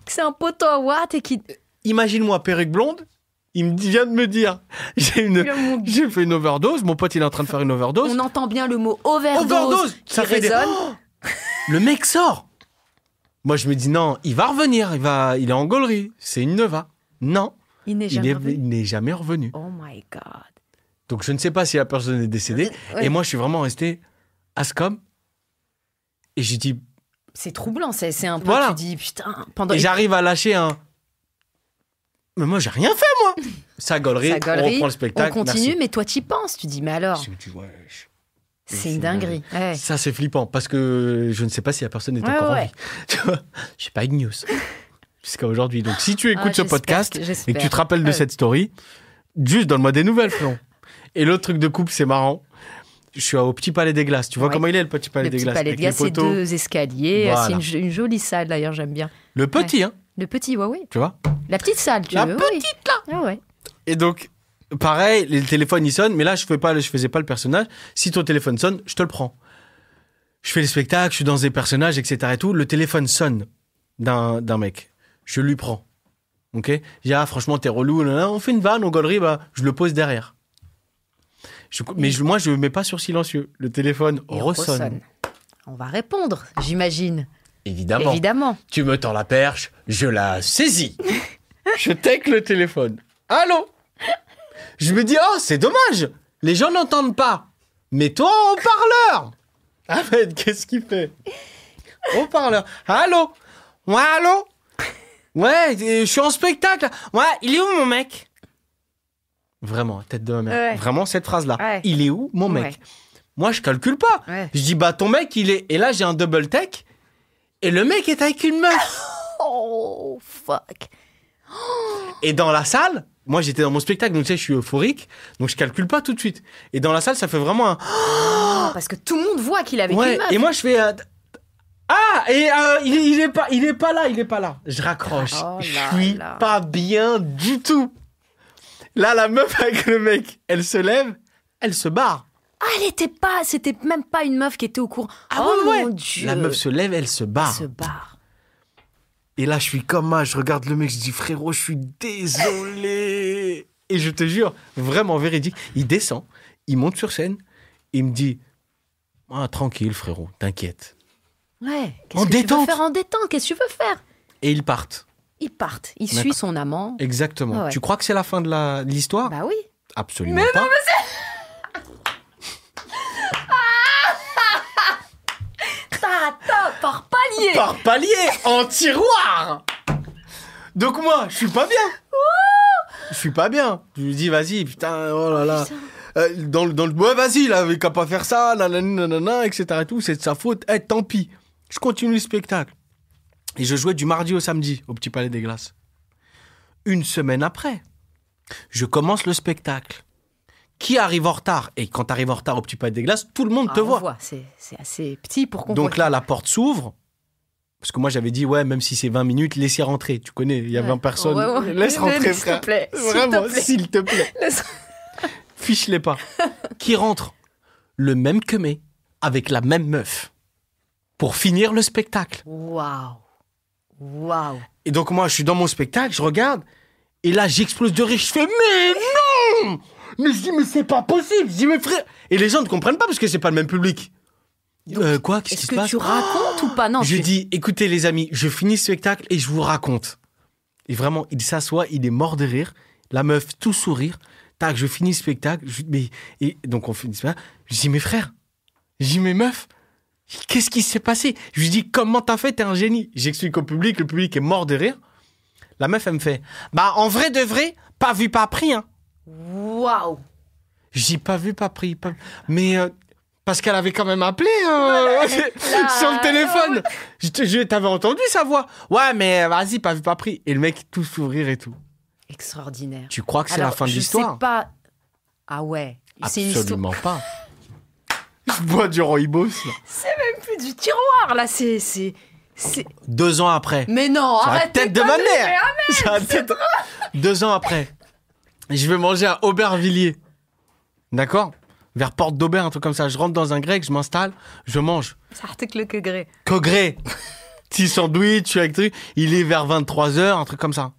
B: que c'est un poteau à watt et qui. Imagine-moi perruque blonde. Il me vient de me dire, j'ai une, j'ai fait une overdose. Mon pote, il est en train de faire une overdose. On entend bien le mot overdose. Overdose, ça résonne. des. Oh le mec sort. Moi, je me dis non, il va revenir. Il va, il est en gaulerie. C'est une neva. Non. Il n'est jamais, revenu. Oh my god. Donc je ne sais pas si la personne est décédée. Et moi, je suis vraiment resté à ce et j'ai dit.
A: C'est troublant, c'est un peu. Tu dis, putain, Et j'arrive
B: à lâcher un. Mais moi, j'ai rien fait, moi Ça gaulerie, Ça on reprend le spectacle. On continue,
A: mais toi, y penses. Tu dis, mais alors
B: C'est une dinguerie. Ça, c'est flippant, parce que je ne sais pas si la personne est encore en vie. Tu vois, j'ai pas eu de news jusqu'à aujourd'hui. Donc, si tu ah, écoutes ce podcast et que tu te rappelles de cette story, juste donne-moi des nouvelles, Flon. Et l'autre truc de couple, c'est marrant je suis au Petit Palais des Glaces. Tu vois comment il est, le Petit Palais des Glaces Le Petit Palais des Glaces, c'est deux
A: escaliers. C'est une, jolie salle, d'ailleurs, j'aime bien. Le petit, hein Le petit, ouais, oui. Tu vois La petite salle, tu vois La petite, là ah, ouais.
B: Et donc, pareil, le téléphone il sonne, Mais là, je ne je faisais pas le personnage. Si ton téléphone sonne, je te le prends. Je fais les spectacles, je suis dans des personnages, etc. Et tout. Le téléphone sonne d'un mec. Je lui prends. Ok Il dit, ah, franchement, t'es relou. on fait une vanne, on galerie, bah, je le pose derrière mais moi, je ne mets pas sur silencieux. Le téléphone ressonne.
A: On va répondre,
B: j'imagine. Évidemment. Évidemment. Tu me tends la perche, je la saisis. je tec le téléphone. Allô Je me dis, oh, c'est dommage, les gens n'entendent pas. Mets-toi en haut-parleur Ahmed, qu'est-ce qu'il fait Haut-parleur. Allô Ouais, allô Ouais, je suis en spectacle. Ouais, il est où mon mec Vraiment, tête de ma mère. Vraiment, cette phrase-là. Il est où, mon mec Moi, je calcule pas. Je dis, bah, ton mec, il est. Et là, j'ai un double tech. Et le mec est avec une meuf. oh, fuck. Et dans la salle, moi, j'étais dans mon spectacle, donc tu sais, je suis euphorique. Donc, je calcule pas tout de suite. Et dans la salle, ça fait vraiment un.
A: Oh, parce que tout le monde voit qu'il est avec une meuf. Et moi,
B: je fais. Euh, ah et euh, il, il, est pas il est pas là il est pas là je raccroche oh je suis pas bien du tout Là, la meuf avec le mec, elle se lève, elle se barre. Ah, elle était pas, c'était même pas une meuf qui était au courant. Ah oh dieu. La meuf se lève, elle se barre. Elle se barre. Et là, je suis comme moi, ah, je regarde le mec, je dis frérot, je suis désolé. Et je te jure, vraiment véridique, il descend, il monte sur scène, il me dit ah, tranquille frérot, t'inquiète.
A: Ouais, qu'est-ce que tu veux faire en détente Qu'est-ce que tu veux faire
B: Et ils partent
A: ils partent. Il suit son amant. Exactement. Ah tu crois
B: que c'est la fin de l'histoire Bah oui. Absolument mais Non, mais
A: c'est... par palier Par palier En
B: tiroir Donc moi, je suis pas bien Je suis pas bien. Je lui dis, vas-y, putain, oh là là. Euh, dans, le... Ouais, vas-y, là, qu'à pas faire ça, nanana, etc. Et tout, c'est de sa faute. Eh, tant pis. Je continue le spectacle. Et je jouais du mardi au samedi au Petit Palais des Glaces. Une semaine après, je commence le spectacle. Qui arrive en retard Et quand tu arrives en retard au Petit Palais des Glaces, tout le monde te ah, voit.
A: C'est, assez petit pour comprendre. Donc là,
B: la porte s'ouvre. Parce que moi, j'avais dit, ouais, même si c'est 20 minutes, laissez rentrer. Tu connais, il y a 20 personnes. Laisse rentrer, S'il te plaît. s'il te plaît. Fiche-les pas. Qui rentre Le même que mai, avec la même meuf. Pour finir le spectacle. Waouh Waouh. Et donc, moi, je suis dans mon spectacle, je regarde. Et là, j'explose de rire. Je fais, mais non Mais je dis, mais c'est pas possible. Je dis, mais Et les gens ne comprennent pas parce que c'est pas le même public. Euh, quoi Qu'est-ce qui se que tu racontes ou pas Non. Je dis, écoutez, les amis, je finis ce spectacle et je vous raconte. Et vraiment, il s'assoit, il est mort de rire. La meuf, tout sourire. Tac, je finis le spectacle. Je... Mais... Et donc, on finit ça. Je dis, mes frères Je dis, mes meufs Qu'est-ce qui s'est passé Je lui dis comment t'as fait T'es un génie. J'explique au public, le public est mort de rire. La meuf elle me fait bah en vrai de vrai, pas vu pas pris hein. Waouh. j'ai pas vu pas pris, mais euh, parce qu'elle avait quand même appelé euh, sur le téléphone. Ah je, t'avais entendu sa voix. Ouais mais euh, vas-y pas vu pas pris. Et le mec tout sourire et tout.
A: Extraordinaire. Tu crois que c'est la fin de l'histoire Je sais pas. Ah ouais.
B: Absolument pas. Je bois du rooibos.
A: C'est même plus du tiroir, là. C'est.
B: Deux ans après. Mais non, arrête. tête de ma mère. tête... Deux ans après. Je vais manger à Aubervilliers. D'accord Vers Porte d'Aubert, un truc comme ça. Je rentre dans un grec, je m'installe, je mange.
A: Ça le que
B: Cogré. Petit sandwich avec truc. Il est vers 23h, un truc comme ça.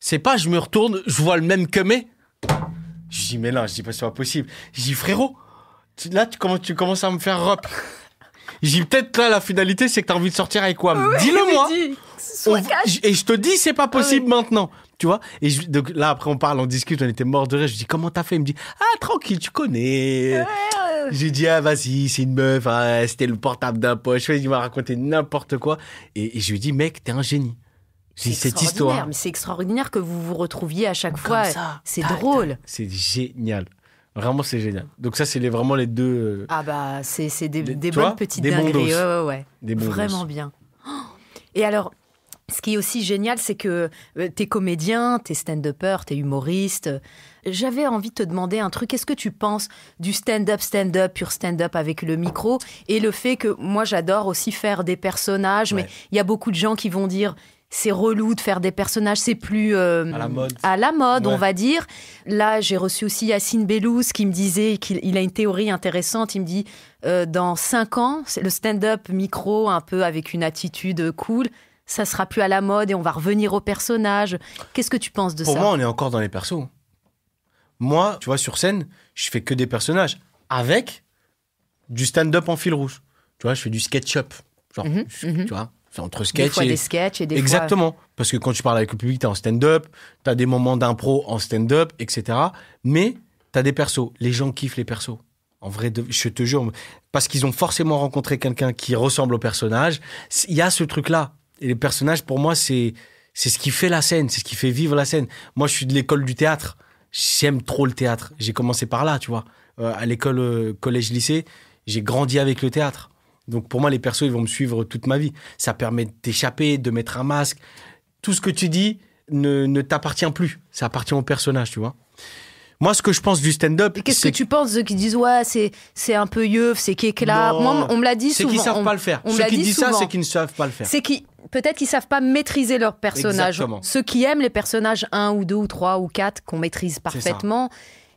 B: C'est pas, je me retourne, je vois le même que mais. Je dis, mais là, je dis pas, c'est pas possible. Je dis, frérot, là, tu, commences à me faire rep. J'ai peut-être là la finalité, c'est que t'as envie de sortir avec quoi Dis-le moi. et je te dis, c'est pas ah possible maintenant. Tu vois Et donc, là, après, on parle, on discute, on était mort de rire. Je dis, comment t'as fait Il me dit, ah, tranquille, tu connais. Je J'ai dit, ah, vas-y, c'est une meuf. Ah, c'était le portable d'un poche. Il m'a raconté n'importe quoi. Et, je lui dis, mec, t'es un génie. C'est cette histoire.
A: c'est extraordinaire que vous vous retrouviez à chaque fois.
B: C'est drôle. C'est génial. Vraiment, c'est génial. Donc ça, c'est les, vraiment les deux. Euh,
A: ah bah, c'est, c'est des, des bonnes petites dingueries. Ouais, ouais, ouais. vraiment bien. Et alors, ce qui est aussi génial, c'est que euh, t'es comédien, t'es stand-upper, t'es humoriste. J'avais envie de te demander un truc. Qu'est-ce que tu penses du stand-up, stand-up, pur stand-up avec le micro et le fait que moi j'adore aussi faire des personnages, mais il y a beaucoup de gens qui vont dire c'est relou de faire des personnages, c'est plus euh, à la mode, on va dire. Là, j'ai reçu aussi Yacine Bellouz qui me disait qu'il a une théorie intéressante. Il me dit euh, dans cinq ans, le stand-up micro un peu avec une attitude cool, ça sera plus à la mode et on va revenir aux personnages. Qu'est-ce que tu penses de ça Pour moi,
B: on est encore dans les persos. Moi, tu vois, sur scène, je fais que des personnages avec du stand-up en fil rouge. Tu vois, je fais du sketch-up, genre, mhm, mhm. tu vois entre sketch et... des sketchs et des Exactement. Parce que quand tu parles avec le public, tu en stand-up, tu as des moments d'impro en stand-up, etc. Mais tu as des persos. Les gens kiffent les persos. En vrai, je te jure, parce qu'ils ont forcément rencontré quelqu'un qui ressemble au personnage. Il y a ce truc-là. Et les personnages, pour moi, c'est c'est ce qui fait la scène, c'est ce qui fait vivre la scène. Moi, je suis de l'école du théâtre. J'aime trop le théâtre. J'ai commencé par là, tu vois. Euh, à l'école euh, collège-lycée, j'ai grandi avec le théâtre. Donc pour moi, les persos, ils vont me suivre toute ma vie. Ça permet d'échapper, de mettre un masque. Tout ce que tu dis ne, t'appartient plus. Ça appartient au personnage, tu vois. Moi, ce que je pense du stand-up. Qu'est-ce que tu
A: penses de qui disent ouais, c'est un peu yeuf, c'est qui est là. on me l'a dit souvent. C'est qu'ils savent pas le faire. Ceux qui dit disent ça, c'est qu'ils ne
B: savent pas le faire. C'est qui
A: peut-être qu'ils savent pas maîtriser leurs personnage. Ceux qui aiment les personnages 1 ou 2 ou 3 ou 4 qu'on maîtrise parfaitement.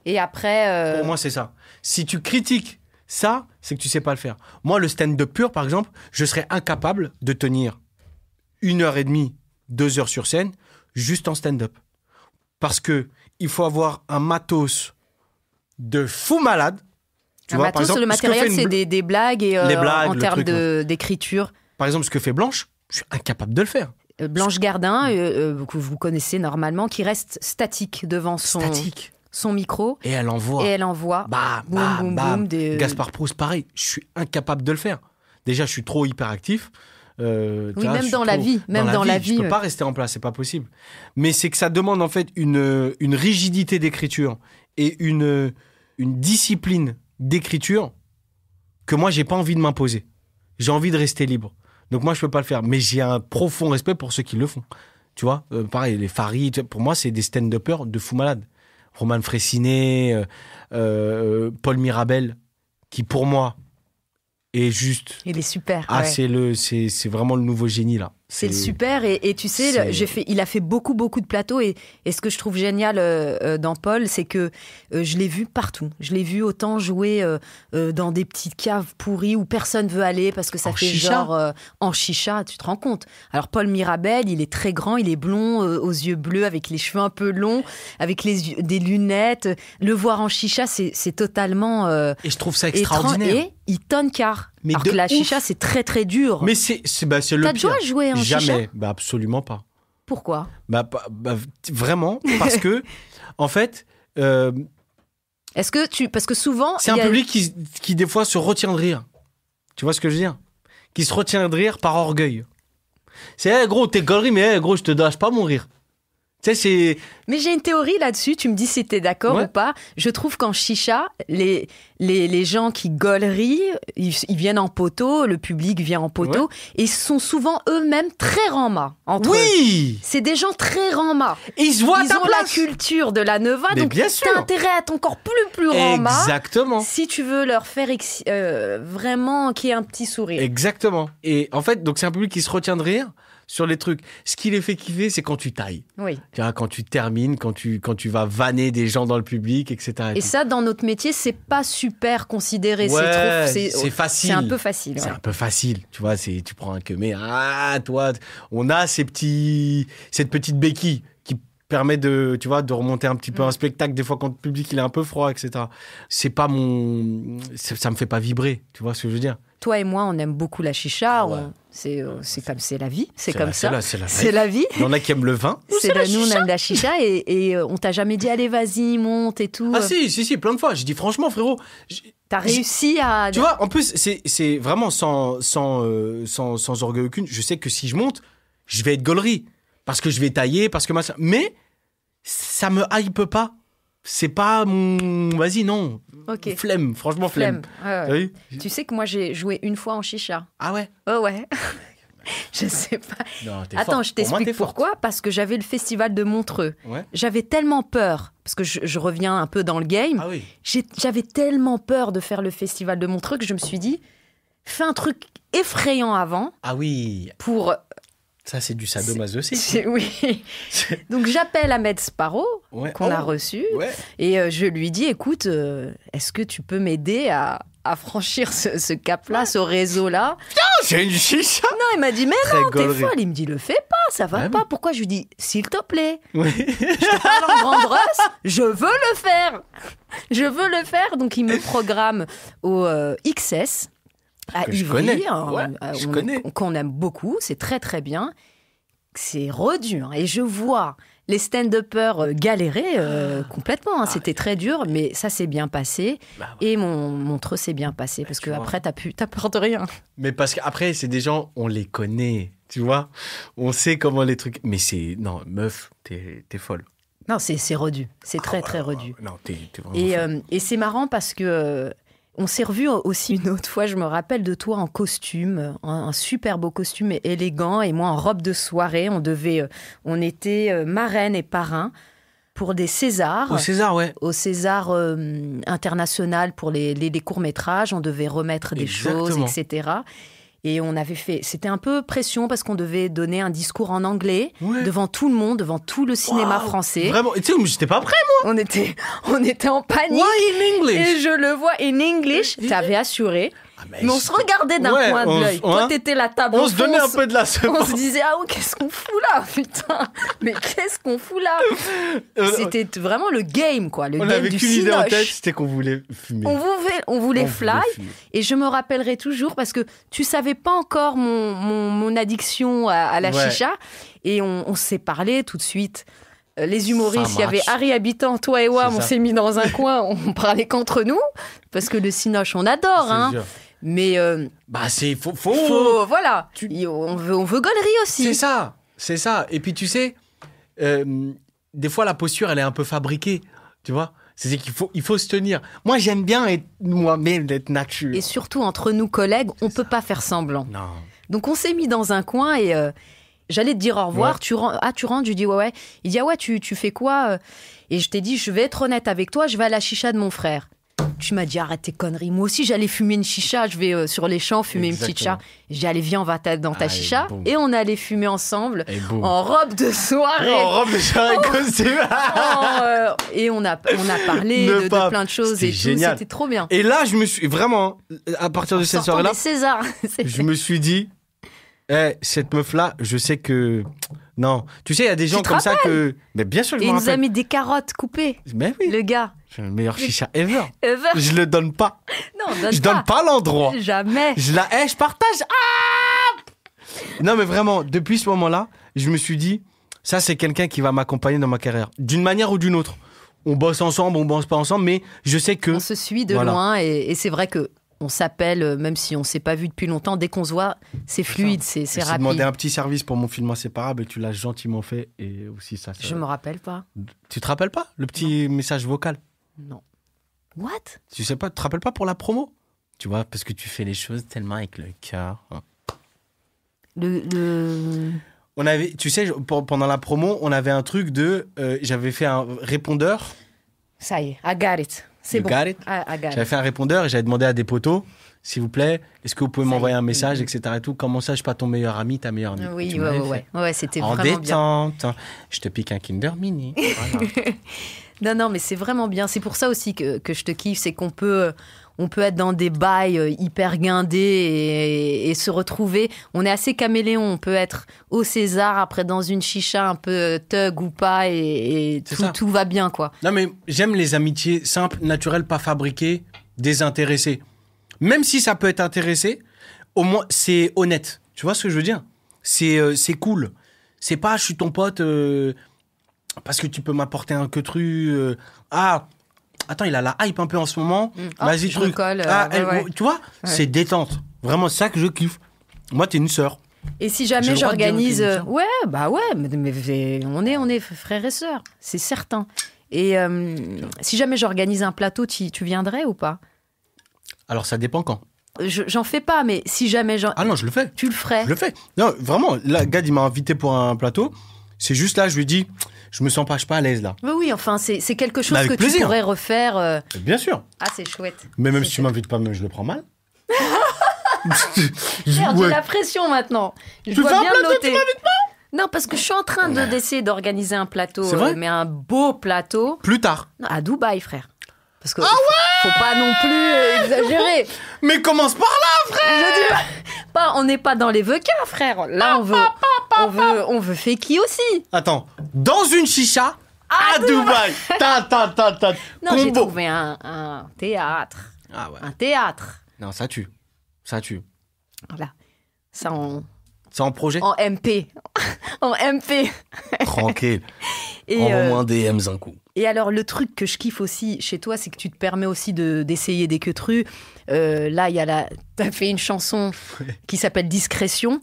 A: Et après. Euh, pour
B: moi, c'est ça. Si tu critiques ça, c'est que tu sais pas le faire. Moi, le stand-up pur, par exemple, je serais incapable de tenir une heure et demie, deux heures sur scène, juste en stand-up. Parce que il faut avoir un matos de fou malade. Tu un matos, le matériel, c'est
A: des, blagues et euh, en termes
B: d'écriture. Par exemple, ce que fait Blanche, je suis incapable de le faire.
A: Euh, Blanche Gardin, euh, que vous connaissez normalement, qui reste statique devant son son micro.
B: Et elle envoie. Et elle envoie. Bah, boum, bah, boum, des... Gaspard Proust, pareil. Je suis incapable de le faire. Déjà, je suis trop hyperactif. Euh, oui, même, dans la, vie, même dans, la vie, Je peux euh. pas rester en place, c'est pas possible. Mais c'est que ça demande en fait une, euh, une rigidité d'écriture et une, une discipline d'écriture que moi j'ai pas envie de m'imposer. J'ai envie de rester libre. Donc moi je peux pas le faire, mais j'ai un profond respect pour ceux qui le font. Tu vois, pareil les Farid, pour moi c'est des stand-uppers de fous malades Roman Frécinet, euh, euh, Paul Mirabel, qui pour moi est juste. Il est super. Ah, le, c'est vraiment le nouveau génie là. C'est le super
A: et, tu sais, j'ai fait, il a fait beaucoup beaucoup de plateaux et, ce que je trouve génial euh, euh, dans Paul, c'est que euh, je l'ai vu partout. Je l'ai vu autant jouer dans des petites caves pourries où personne veut aller parce que ça fait genre en chicha, tu te rends compte. Alors Paul Mirabel, il est très grand, il est blond, aux yeux bleus, avec les cheveux un peu longs, avec les des lunettes. Le voir en chicha, c'est totalement et je trouve ça extraordinaire il tonne car. Mais que la chicha, c'est très très
B: dur. Mais c'est bah, le pire. T'as déjà joué en Jamais. chicha Jamais. Bah, absolument pas. Pourquoi bah, bah, bah Vraiment, parce que, en fait. Euh, Est-ce que tu. Parce que souvent. C'est un public qui, qui, des fois, se retient de rire. Tu vois ce que je veux dire Qui se retient de rire par orgueil. C'est, hey, eh, gros, t'es galerie, mais eh, gros, je te lâche pas mon rire c'est.
A: Mais j'ai une théorie là-dessus. Tu me dis si t'es d'accord ou pas. Je trouve qu'en chicha, les, les, les, gens qui gollerient, ils, ils, viennent en poteau, le public vient en poteau, Et et sont souvent eux-mêmes très rama. oui C'est des gens très rama. Ils se voient Ils ont la culture de la neva, donc bien sûr. intérêt à ton corps plus plus Exactement. Si tu veux leur faire euh, vraiment qu'il y ait un petit sourire.
B: Exactement. Et en fait, donc c'est un public qui se retient de rire sur les trucs. Ce qui les fait kiffer, c'est quand tu tailles. Oui. Tu vois, quand tu termines, quand tu, quand tu vas vanner des gens dans le public, etc. Et ça,
A: dans notre métier, c'est pas super considéré. c'est facile. C'est un peu facile. C'est un
B: peu facile. Tu vois, tu prends un que mais ah toi, on a ces petits, cette petite béquille qui permet de, tu vois, de remonter un petit peu mm. un spectacle. Des fois, quand le public il est un peu froid, etc. C'est pas mon, ça me fait pas vibrer. Tu vois ce que je veux dire?
A: toi et moi, on aime beaucoup la chicha. Ah on... Euh, c'est comme c'est la vie, c'est comme ça. C'est la, vie. Il y en
B: a qui aiment le vin. C'est nous, on aime la
A: chicha et, euh, on t'a jamais dit allez vas-y monte et tout. Ah si
B: si si plein de fois. J'ai dit franchement frérot. T'as réussi à. Tu vois en plus c'est vraiment sans euh, sans, sans, orgueil aucune. Je sais que si je monte, je vais être gaulerie parce que je vais tailler parce que mais ça me hype pas. C'est pas mon vas-y non
A: Flemme, franchement flemme. Tu sais que moi j'ai joué une fois en chicha. Ah ouais Oh ouais. je sais pas. Attends, je t'explique pourquoi. Parce que j'avais le festival de Montreux. J'avais tellement peur, parce que je, reviens un peu dans le game. Ah j'avais tellement peur de faire le festival de Montreux que je me suis dit, fais un truc effrayant avant.
B: Ah oui. Pour ça, c'est du aussi.
A: Oui. Donc j'appelle Ahmed Sparrow, qu'on a oh, reçu, et euh, je lui dis, écoute, euh, est-ce que tu peux m'aider à, franchir ce, cap-là, ce réseau-là
B: c'est une chicha Non,
A: il m'a dit, mais non, t'es folle. Il me dit, le fais pas, ça va ah pas. Pourquoi Je lui dis, s'il te plaît, je parle en grande russe, je veux le faire. Je veux le faire. Donc il me programme au euh, XS à que je hein, euh, qu'on aime beaucoup, c'est très très bien. C'est redur. Hein. Et je vois les stand-uppers euh, galérer euh, ah. complètement. Hein. Ah C'était très dur, mais ça s'est bien passé. Bah et mon, mon s'est bien passé, bah, parce que après, de rien.
B: Mais parce qu'après, c'est des gens, on les connaît, tu vois. On sait comment les trucs. Mais c'est. Non, meuf, t'es es folle.
A: Non, c'est reduit C'est ah très, très reduit et c'est marrant parce que on s'est revu aussi une autre fois, je me rappelle de toi en costume, un, superbe beau costume élégant et moi en robe de soirée. On devait, euh, on était euh, marraine et parrain pour des Césars. Au César, ouais. Au César euh, international pour les, courts-métrages. On devait remettre des choses, etc. Et on avait fait. C'était un peu pression parce qu'on devait donner un discours en anglais devant tout le monde, devant tout le cinéma français. Vraiment, tu sais, j'étais pas prêt, moi. On était, on était en panique. Why in English Et je le vois in English. T'avais assuré. Ah, mais, on se regardait d'un point de l'œil. Toi, t'étais la table. On se donnait un peu de la semence. On se disait, ah, oh, qu'est-ce qu'on fout là, putain. Mais qu'est-ce qu'on fout là euh, C'était vraiment le game, quoi. Le on game du qu'une idée en tête,
B: c'était qu'on voulait fumer.
A: On voulait, fly. et je me rappellerai toujours parce que tu savais pas encore mon, addiction à, la chicha. Et on, s'est parlé tout de suite euh, les humoristes, il y avait Harry Habitant, toi et moi, on s'est mis dans un coin, on parlait qu'entre nous, parce que le Cinoche, on adore. Hein. Mais. Euh,
B: bah, c'est faux.
A: voilà. On, veut, on veut aussi. C'est ça.
B: C'est ça. Et puis, tu sais, euh, des fois, la posture, elle est un peu fabriquée. Tu vois c'est qu'il faut, il faut se tenir. Moi, j'aime bien être moi-même, d'être nature. Et surtout, entre nous, collègues, on ne peut pas faire semblant.
A: Donc, on s'est mis dans un coin et euh, j'allais te dire au revoir. Tu, ah, tu rentres, je dis ouais, ouais. Il dit, ah ouais, tu, tu fais quoi Et je t'ai dit, je vais être honnête avec toi, je vais à la chicha de mon frère tu m'as dit arrête tes conneries. Moi aussi, j'allais fumer une chicha. Je vais euh, sur les champs fumer une petite chicha. J'allais, viens, on va dans ta chicha. Et, on allait fumer ensemble en robe de soirée. en robe de soirée oh. Oh, euh, et on a, on a parlé de, plein de choses et génial. C'était trop bien.
B: Et là, je me suis vraiment, à partir de cette soirée-là, je me suis dit, eh, cette meuf-là, je sais que. Non. Tu sais, il y a des gens comme ça que. Mais bien sûr, je Et il nous a mis des carottes coupées. Mais ben oui. Le gars. C'est le meilleur chicha ever. Je le donne pas. Non, je donne pas l'endroit. Jamais. Je la hais, je partage.
A: Ah
B: non, mais vraiment, depuis ce moment-là, je me suis dit, ça, c'est quelqu'un qui va m'accompagner dans ma carrière, d'une manière ou d'une autre. On bosse ensemble, on bosse pas ensemble, mais je sais que. On se suit de loin,
A: et, c'est vrai que on s'appelle, euh, même si on s'est pas vu depuis longtemps, dès qu'on se voit,
B: c'est fluide, c'est rapide. J'ai demandé un petit service pour mon film inséparable et tu l'as gentiment fait et aussi ça. Je me rappelle pas. Tu te rappelles pas le petit message vocal non. What Tu sais pas, tu te rappelles pas pour la promo Tu vois, parce que tu fais les choses tellement avec le cœur. On avait, tu sais, pendant la promo, on avait un truc de, euh, j'avais fait un répondeur.
A: Ça y est, I got it. C'est bon. Ah, j'avais fait
B: un répondeur et j'avais demandé à des poteaux, s'il vous plaît, est-ce que vous pouvez m'envoyer un message, etc. Et tout. Comment ça, je suis pas ton meilleur ami, ta meilleure amie. Oui, ouais,
A: ouais, c'était en détente.
B: Je te pique un Kinder Mini. Voilà.
A: Non, non, mais c'est vraiment bien. C'est pour ça aussi que, que je te kiffe, c'est qu'on peut on peut être dans des bails euh, hyper guindés et, se retrouver. On est assez caméléon. On peut être au César, après dans une chicha un peu euh, thug ou
B: pas, et, tout, va bien, quoi. Non, mais j'aime les amitiés simples, naturelles, pas fabriquées, désintéressées. Même si ça peut être intéressé, au moins, c'est honnête. Tu vois ce que je veux dire C'est euh, c'est cool. C'est pas, je suis ton pote parce que tu peux m'apporter un que truc. Euh, ah, attends, il a la hype un peu en ce moment. Mm. Oh, Vas-y, truc. Ah, euh, tu vois, c'est détente. Vraiment, c'est ça que je kiffe. Moi, t'es une sœur. Et
A: si jamais j'organise, euh, ouais, bah ouais, mais, on est, on est frères et sœurs, c'est certain. Et si jamais j'organise un plateau, tu, viendrais ou pas
B: Alors ça dépend quand.
A: J'en fais pas, mais si jamais j'en. Ah non, je le fais.
B: Tu le ferais. Je le fais. Non, vraiment, la Gad, il m'a invité pour un plateau. C'est juste là, je lui dis, je me sens pas, je pas à l'aise là.
A: Oui, oui, enfin, c'est quelque chose bah, que tu pourrais refaire. Euh, bien sûr. Ah, c'est chouette.
B: Mais même si tu m'invites pas, je le prends mal.
A: J'ai j'ai la pression maintenant. tu fais un plateau, noter. Tu pas non, parce que je suis en train d'essayer d'organiser un plateau, euh, mais un beau plateau. Plus tard. À Dubaï, frère.
B: Parce que ah faut, pas non plus
A: euh, exagérer.
B: Mais commence par là, frère.
A: pas, on n'est pas dans les vœux frère. Là, on veut, on veut, on veut aussi. Attends, dans une chicha à, Dubaï. Non, j'ai trouvé un, théâtre. Ah ouais. Un théâtre.
B: Non, ça tue, ça tue.
A: Voilà, ça on.
B: C'est en projet En
A: MP. en MP.
B: Tranquille. Et moins des M's un coup.
A: Et alors, le truc que je kiffe aussi chez toi, c'est que tu te permets aussi d'essayer des que Euh, là, il y a la... fait une chanson qui s'appelle Discrétion.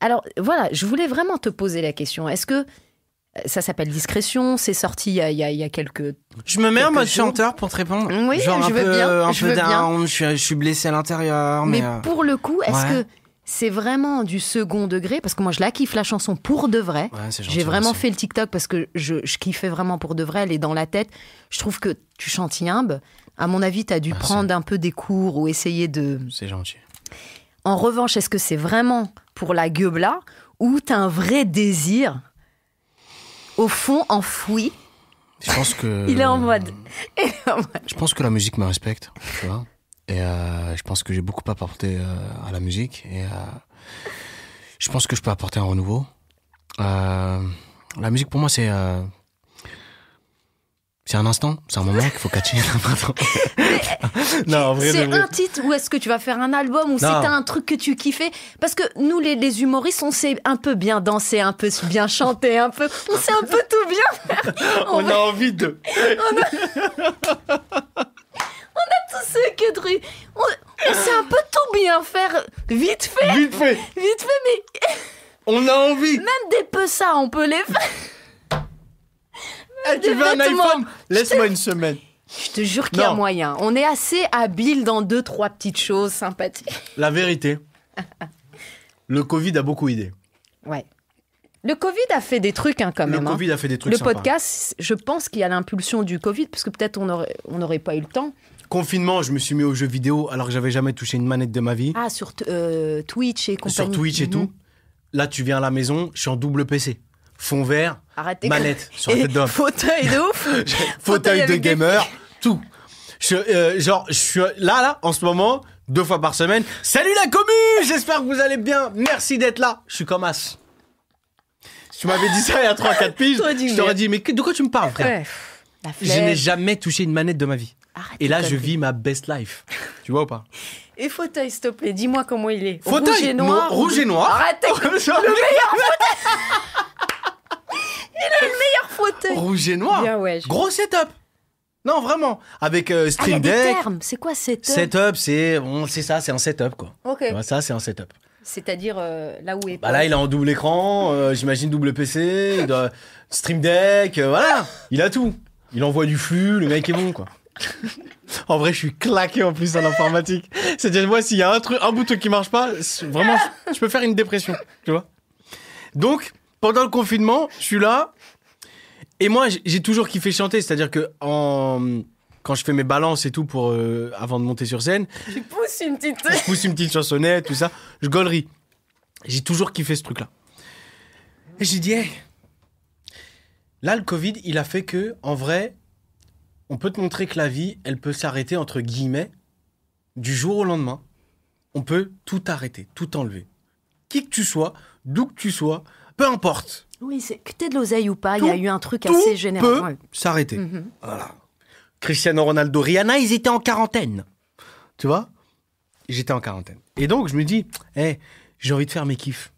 A: Alors, voilà, je voulais vraiment te poser la question. Est-ce que euh, ça s'appelle Discrétion, c'est sorti il y, a, il y, quelques.
B: Je me mets en mode chanteur pour te répondre. Oui, je veux bien. Un je peu veux Je, suis, je blessé à l'intérieur. Mais, euh, pour
A: le coup, est-ce que c'est vraiment du second degré parce que moi je la kiffe la chanson pour de vrai. J'ai vraiment fait le TikTok parce que je, je, kiffais vraiment pour de vrai. Elle est dans la tête. Je trouve que tu chantes yimbe. À mon avis, tu as dû prendre un peu des cours ou essayer de. C'est gentil. En revanche, est-ce que c'est vraiment pour la gueule là, ou t'as un vrai désir au fond enfoui
B: Je pense que. Il est en
A: mode. Il est en mode.
B: Je pense que la musique me respecte. Tu vois et euh, je pense que j'ai beaucoup apporté euh, à la musique. Et euh, je pense que je peux apporter un renouveau. la musique, pour moi, c'est c'est un instant, c'est un moment qu'il faut catcher. non, c'est un
A: titre ou est-ce que tu vas faire un album ou c'est un truc que tu kiffais Parce que nous, les, humoristes, on sait un peu bien danser, un peu bien chanter, un peu. On sait un peu tout bien.
B: on, on a envie de. on
A: a... que On, sait un peu tout bien faire, vite fait. Vite fait. Vite fait, mais... On a envie. Même des peu ça, on peut les faire. Eh, tu veux un iPhone
B: Laisse-moi une semaine. Je te jure qu'il y a
A: moyen. On est assez habile dans deux, trois petites choses sympathiques.
B: La vérité, le Covid a beaucoup aidé.
A: Ouais. Le Covid a fait des trucs hein, quand même. Le hein. Covid a fait des trucs Le podcast, je pense qu'il y a l'impulsion du Covid, parce que peut-être on aurait- on n'aurait pas eu le temps
B: confinement, je me suis mis au jeu vidéo alors que j'avais jamais touché une manette de ma vie. Ah, sur euh, Twitch et compagnie. Sur Twitch et mhm. tout. Là, tu viens à la maison, je suis en double PC. Fond vert, manette sur Fauteuil de ouf. fauteuil de gamer, tout. Euh, genre, je suis là, là, en ce moment, deux fois par semaine. Salut la commune, j'espère que vous allez bien. Merci d'être là. Je suis comme as. tu m'avais dit ça il y a 3-4 piges, je t'aurais dit, mais de quoi tu me parles, frère Je n'ai jamais touché une manette de ma vie et là, je vis ma best life. tu vois ou pas
A: Et fauteuil, s'il te plaît, dis-moi comment il est. Fauteuil Rouge et noir. rouge et noir. Arrête
B: Le meilleur fauteuil Il a le meilleur fauteuil Rouge et noir Gros setup non, vraiment. Avec euh, ah, Stream Deck.
A: C'est quoi setup Setup,
B: c'est ça, c'est un setup quoi. Ok. ça, c'est un setup.
A: C'est-à-dire euh, là où est. Bah là, il a
B: en double écran, euh, j'imagine double PC, Stream Deck, voilà. Il a tout. Il envoie du flux, le mec est bon quoi en vrai, je suis claqué en plus en informatique. C'est-à-dire, moi, s'il y a un truc, un bout qui marche pas, vraiment, je, peux faire une dépression, tu vois. Donc, pendant le confinement, je suis là. Et moi, j'ai toujours kiffé chanter. C'est-à-dire que en... quand je fais mes balances et tout pour euh, avant de monter sur scène,
A: je pousse une petite,
B: une petite chansonnette, tout ça. Je gaulerie. J'ai toujours kiffé ce truc-là. Et j'ai dit, là, le Covid, il a fait que, en vrai, on peut te montrer que la vie, elle peut s'arrêter entre guillemets du jour au lendemain. On peut tout arrêter, tout enlever. Qui que tu sois, d'où que tu sois, peu importe.
A: Oui, c'est que t'es de l'oseille ou pas, il y a eu un truc assez général. peut
B: s'arrêter. Mhm. Voilà. Cristiano Ronaldo, Rihanna, ils étaient en quarantaine. Tu vois J'étais en quarantaine. Et donc, je me dis, hé, eh, j'ai envie de faire mes kiffs.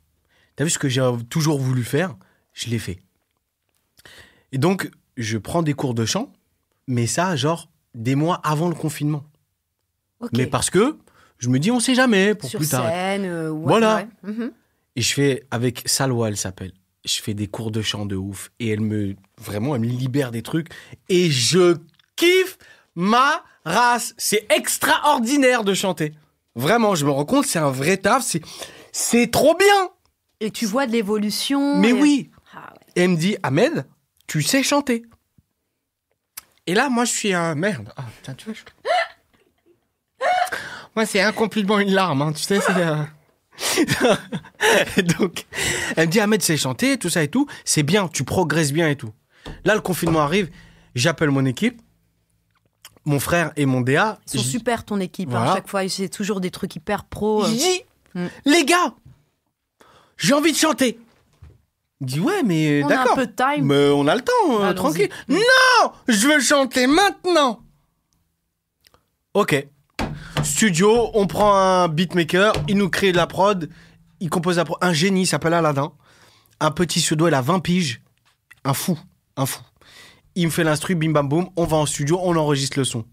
B: as vu ce que j'ai toujours voulu faire Je l'ai fait. Et donc, je prends des cours de chant mais ça, genre, des mois avant le confinement. Mais parce que je me dis, on sait jamais pour Sur plus tard. Scène,
A: euh, voilà.
B: Mhm. Et je fais avec Salwa, elle s'appelle. Je fais des cours de chant de ouf et elle me vraiment elle me libère des trucs et je kiffe ma race. C'est extraordinaire de chanter. Vraiment, je me rends compte, c'est un vrai taf, c'est c'est trop bien. Et tu vois de l'évolution. Mais oui. Ah et elle me dit Ahmed, tu sais chanter. Et là, moi, je suis un. Merde. Ah, putain, tu vois, Moi, c'est un compliment, une larme, hein, tu sais, c'est. donc, elle me dit Ahmed sais chanter, tout ça et tout. C'est bien, tu progresses bien et tout. Là, le confinement arrive, j'appelle mon équipe, mon frère et mon DA. Ils sont super ton équipe, hein, à chaque fois, c'est toujours des trucs hyper pro. Je euh. mm. les gars, j'ai envie de chanter dit ouais mais euh, on d'accord. A time. Mais on a le temps, hein, tranquille. Mm. Non, je veux chanter maintenant. Ok. Studio, on prend un beatmaker, il nous crée de la prod, il compose la prod. Un génie, il s'appelle Aladdin. Un petit pseudo, il a 20 piges. Un fou, un fou. Il me fait l'instru, bim bam boum, on va en studio, on enregistre le son.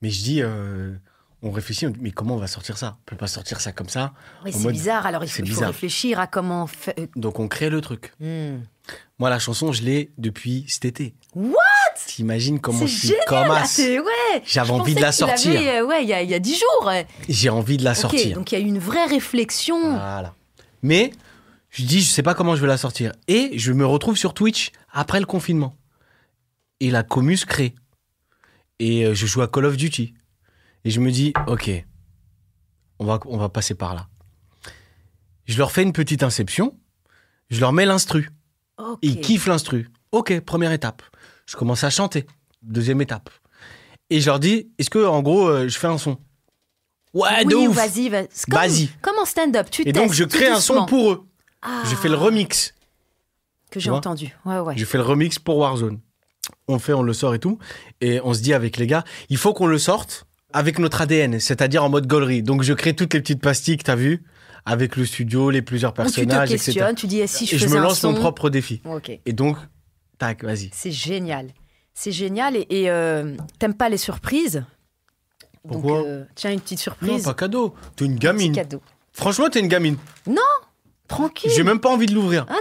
B: Mais je dis, euh, on réfléchit, mais comment on va sortir ça On peut pas sortir ça comme ça. c'est bizarre, alors il faut,
A: réfléchir à comment... Euh,
B: donc on crée le truc. Hmm. Moi, la chanson, je l'ai depuis cet été. What T'imagines comment je suis comme J'avais envie de la sortir. Euh,
A: ouais, il y, a dix jours.
B: J'ai envie de la sortir. Donc
A: il y a eu une vraie réflexion.
B: Mais je dis, je sais pas comment je vais la sortir. Et je me retrouve sur Twitch après le confinement. Et la commu se crée. Et euh, je joue à Call of Duty. Et je me dis, OK, on va, va passer par là. Je leur fais une petite inception, je leur mets l'instru. Ils kiffent l'instru. OK, première étape. Je commence à chanter. Deuxième étape. Et je leur dis, est-ce que, en gros, euh, je fais un son Ouais, Vas-y,
A: vas-y. Comme, stand-up, tu Et donc, je crée un son pour eux. Ah. Je
B: fais le ah. remix.
A: Que j'ai entendu. Ouais, ouais.
B: Je fais le remix pour Warzone. On fait, on le sort et tout. Et on se dit avec les gars, il faut qu'on le sorte avec notre ADN, c'est-à-dire en mode galerie Donc je crée toutes les petites pastilles que tu as vues avec le studio, les plusieurs personnages, tu te questionnes, Tu dis, eh, si je et je me lance mon propre défi. Et donc, tac, vas-y.
A: C'est génial. C'est génial. Et, euh, t'aimes pas les surprises
B: Pourquoi Donc, euh, Tiens, une petite surprise. Non, pas cadeau. T'es une gamine. Un cadeau. Franchement, t'es une gamine. Non Tranquille. J'ai même pas envie de l'ouvrir. Ah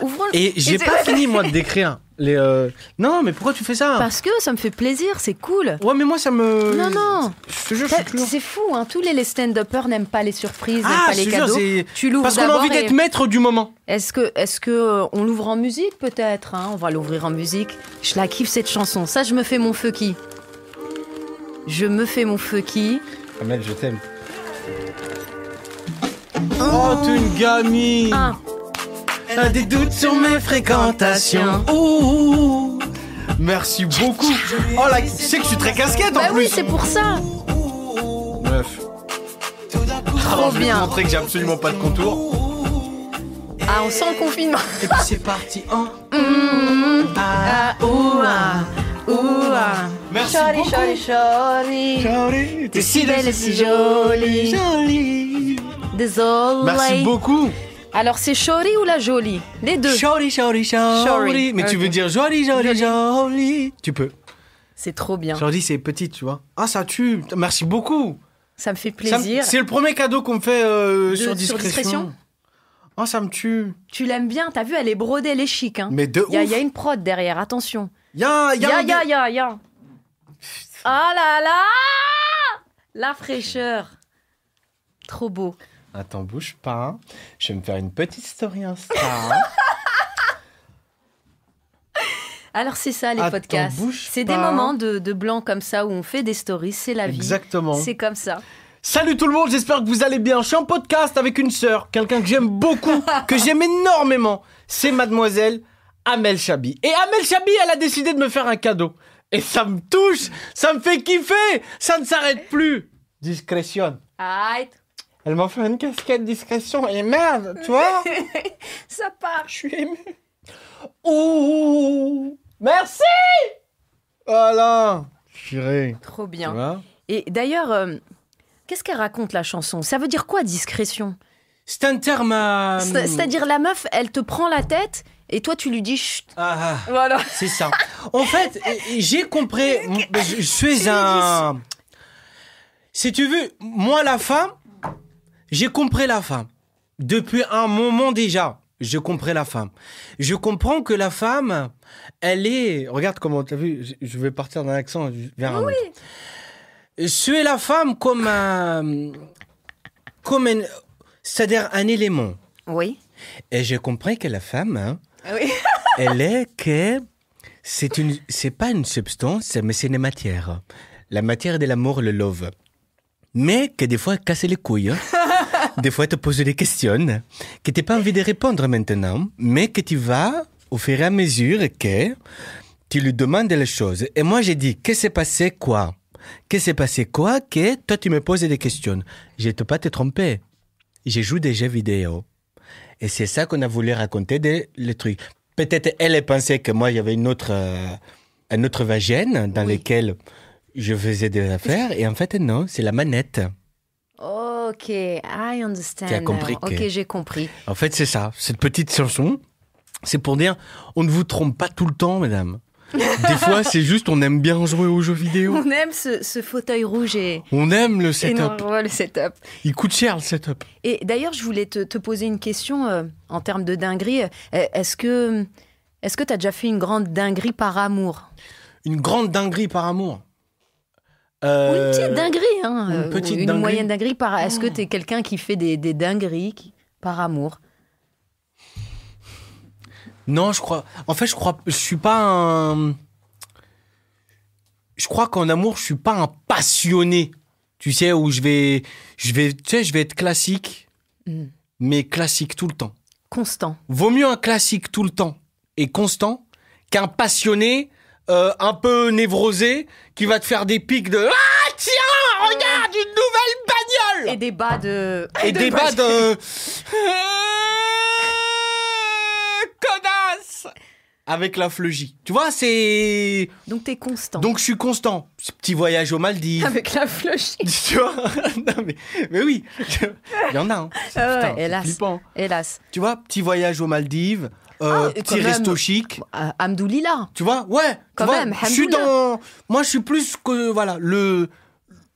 A: non, ouvrons le. Et j'ai pas fini, moi, de décrire.
B: Les euh, Non, mais pourquoi tu fais ça Parce que ça me fait plaisir, c'est cool. Ouais, mais moi ça me. Non,
A: non. C'est fou, hein. Tous les, stand-uppers n'aiment pas les surprises, n'aiment ah, pas les cadeaux. Sûr, tu l'ouvres Parce qu'on a envie d'être maître du moment. Est-ce que, est-ce que euh, on l'ouvre en musique peut-être hein? On va l'ouvrir en musique. Je la kiffe cette chanson. Ça, je me fais mon feu qui. Je me fais mon feu qui. Amel, ah, je t'aime. Oh, tu es une
B: gamine. T'as des doutes sur mes fréquentations. Ouh, merci beaucoup. Oh là, tu sais que je suis très casquette en Bah oui, c'est pour ça. Meuf. Trop je vais te montrer que j'ai absolument pas de contour.
A: Ah, on sent le confinement. Et puis
B: c'est parti
A: en mmh. ah, Merci beaucoup. T'es si belle et si jolie. Jolie. Merci beaucoup. Alors c'est Shori ou la jolie Les deux. Shori, Shori, Shori. Mais tu veux
B: dire Jolie, Jolie, Jolie. Tu peux. C'est trop bien. Shori, c'est petite, tu vois. Ah, ça tue. Merci beaucoup. Ça me fait plaisir. C'est le premier cadeau qu'on me fait euh, sur discrétion.
A: Sur ah, ça me tue. Tu l'aimes bien, t'as vu, elle est brodée, elle est chic. Hein. Mais de Il y a une prod derrière, attention.
B: Y'a, y'a, y'a, y'a, y'a. Ah
A: là là La fraîcheur. Trop beau.
B: Attends, bouge pas. Je vais me faire une petite story Insta. Hein.
A: Alors c'est ça les podcasts. C'est des moments de, blanc comme ça où on fait des stories, c'est la vie. Exactement. C'est comme ça.
B: Salut tout le monde, j'espère que vous allez bien. Je suis en podcast avec une sœur, quelqu'un que j'aime beaucoup, que j'aime énormément. C'est mademoiselle Amel Chabi. Et Amel Chabi, elle a décidé de me faire un cadeau. Et ça me touche, ça me fait kiffer, ça ne s'arrête plus. Discrétion. Aïe. Elle m'a fait une casquette discrétion et merde, toi Ça part, je suis émue. Ouh Merci
A: Voilà
B: J'irai. Trop bien.
A: Et d'ailleurs, euh, qu'est-ce qu'elle raconte la chanson Ça veut dire quoi discrétion C'est un terme. Euh, c'est-à-dire la meuf, elle te prend la tête et toi, tu lui dis
B: ah, ah. voilà. C'est ça. en fait, j'ai compris. Je suis un. Si tu veux, moi, la femme, j'ai compris la femme. Depuis un moment déjà, je comprends la femme. Je comprends que la femme, elle est. Regarde comment t'as vu, je vais partir d'un accent vers un oui. autre. Suer la femme comme un. comme un. c'est-à-dire un élément. Oui. Et j'ai compris que la femme, hein, ah oui. elle est que. C'est une, c'est pas une substance, mais c'est une matière. La matière de l'amour, le love. Mais que des fois, casser les couilles. Hein. des fois, te poser des questions que tu n'as pas envie de répondre maintenant, mais que tu vas, au fur et à mesure que tu lui demandes les choses. Et moi, j'ai dit, qu'est-ce qui s'est passé quoi Qu'est-ce qui s'est passé quoi que toi, tu me poses des questions Je ne te pas te tromper. Je joue des jeux vidéo. Et c'est ça qu'on a voulu raconter, des, trucs. Peut-être elle pensait que moi, il une autre, une euh, un autre vagin dans laquelle je faisais des affaires. Et en fait, non, c'est la manette.
A: Oh ok, I understand. Ok, j'ai compris.
B: En fait, c'est ça. Cette petite chanson, c'est pour dire on ne vous trompe pas tout le temps, mesdames.
A: Des fois, c'est
B: juste on aime bien jouer aux jeux vidéo. On
A: aime ce, fauteuil rouge et.
B: On aime le setup.
A: le setup.
B: Il coûte cher le setup.
A: Et d'ailleurs, je voulais te, poser une question euh, en termes de dinguerie. Euh, est-ce que est-ce que tu as déjà fait une grande dinguerie par amour
B: Une grande dinguerie par amour une euh, petite dinguerie, hein. Une, euh, moyenne
A: dinguerie. Par... Est-ce que oh. tu es quelqu'un qui fait des, des dingueries par amour
B: Non, je crois. En fait, je crois. Je suis pas Je crois qu'en amour, je suis pas un passionné. Tu sais, où je vais. Je vais tu sais, je vais être classique, hmm. mais classique tout le temps. Constant. Vaut mieux un classique tout le temps et constant qu'un passionné euh, un peu névrosé qui va te faire des pics de Ah tiens, regarde
A: une nouvelle bagnole Et des bas de. Et des bas de.
B: Euh, avec la phlogie. Tu vois, c'est. Donc t'es constant. Donc je suis constant. Petit voyage aux Maldives. Avec la flugie Tu vois mais, oui, il y en a. Hein. Ah hélas. Hélas. Tu vois, petit voyage aux Maldives euh, ah, resto chic. Euh, Amdoulila. Tu vois, ouais. Quand même, Moi, je suis plus que voilà le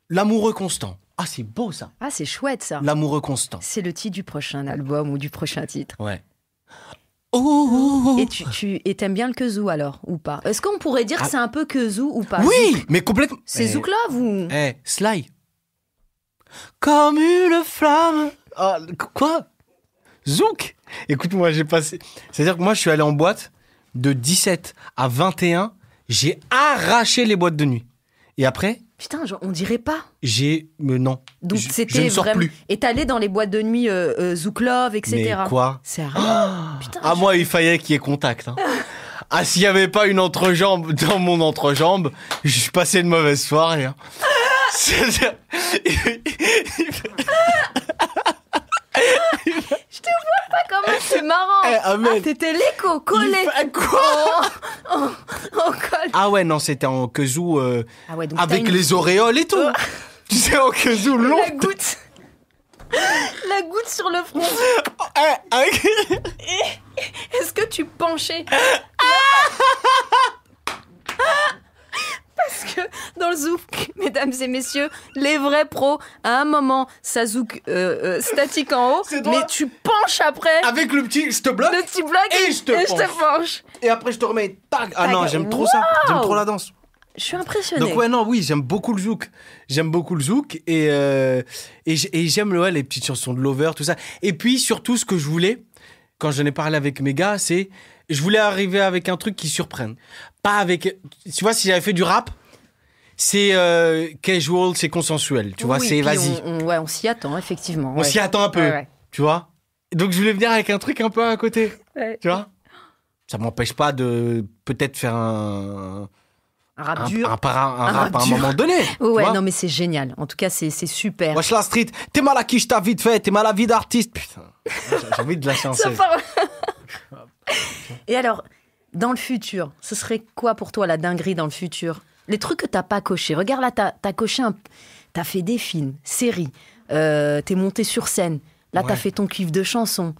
B: l'amoureux constant. Ah, c'est beau ça. Ah, c'est chouette ça. L'amoureux constant. C'est le titre du prochain
A: album ou du prochain titre. Ouais. Et oh. tu, et aimes bien le Kezou alors ou pas Est-ce qu'on pourrait dire que ah. c'est un peu Kezou ou pas Oui,
B: mais complètement. C'est Zouk ou Eh, Sly. Comme une flamme. Ah, quoi Zouk Écoute, moi, j'ai passé. C'est-à-dire que moi, je suis allé en boîte de 17 à 21. J'ai arraché les boîtes de nuit. Et après.
A: Putain, on dirait pas.
B: J'ai. Mais non. Donc,
A: c'était vraiment. Et allé dans les boîtes de nuit euh, Zouklov, etc. Mais quoi C'est rien.
B: Putain, À moi, il fallait qu'il y ait contact. ah, s'il n'y avait pas une entrejambe dans mon entrejambe, je passé une mauvaise soirée. C'est-à-dire.
A: Je te vois pas comment c'est marrant. Eh,
B: ah, T'étais l'écho
A: collé. Quoi en... Oh, oh, oh, col
B: Ah ouais, non, c'était en quezou euh, ah avec les auréoles et tout. Tu sais, en quezou long. La goutte.
A: La goutte sur le front. Eh, est-ce que tu penchais ah parce que dans le zouk, mesdames et messieurs, les vrais pros, à un moment, ça zouk euh, euh, statique en haut, mais tu
B: penches après. Avec le petit, je te bloque. Le petit bloc et, je te, penche. Et après, je te remets, Ah non, j'aime trop ça. J'aime trop la danse. Je suis impressionnée. Donc ouais non oui j'aime beaucoup le zouk, j'aime beaucoup le zouk et euh, et j'aime les petites chansons de Lover tout ça. Et puis surtout ce que je voulais quand j'en ai parlé avec mes gars c'est je voulais arriver avec un truc qui surprenne. Pas avec. Tu vois, si j'avais fait du rap, c'est euh, casual, c'est consensuel. Tu vois, c'est vas-y.
A: ouais, on s'y attend, effectivement. On s'y attend un peu.
B: Tu vois Donc, je voulais venir avec un truc un peu à côté. Tu vois Ça m'empêche pas de peut-être faire un. Un rap dur. Un, rap, à un moment donné. ouais, non, mais
A: c'est génial. En tout cas, c'est super. Wesh la
B: street, t'es mal à qui je t'ai vite fait, t'es mal à vie d'artiste. Putain, j'ai envie de la parle.
A: Et alors, dans le futur, ce serait quoi pour toi la dinguerie dans le futur Les trucs que t'as pas coché. Regarde là, t'as as coché un. T'as fait des films, séries, euh, t'es monté sur scène. Là, tu t'as fait ton cuivre de chanson.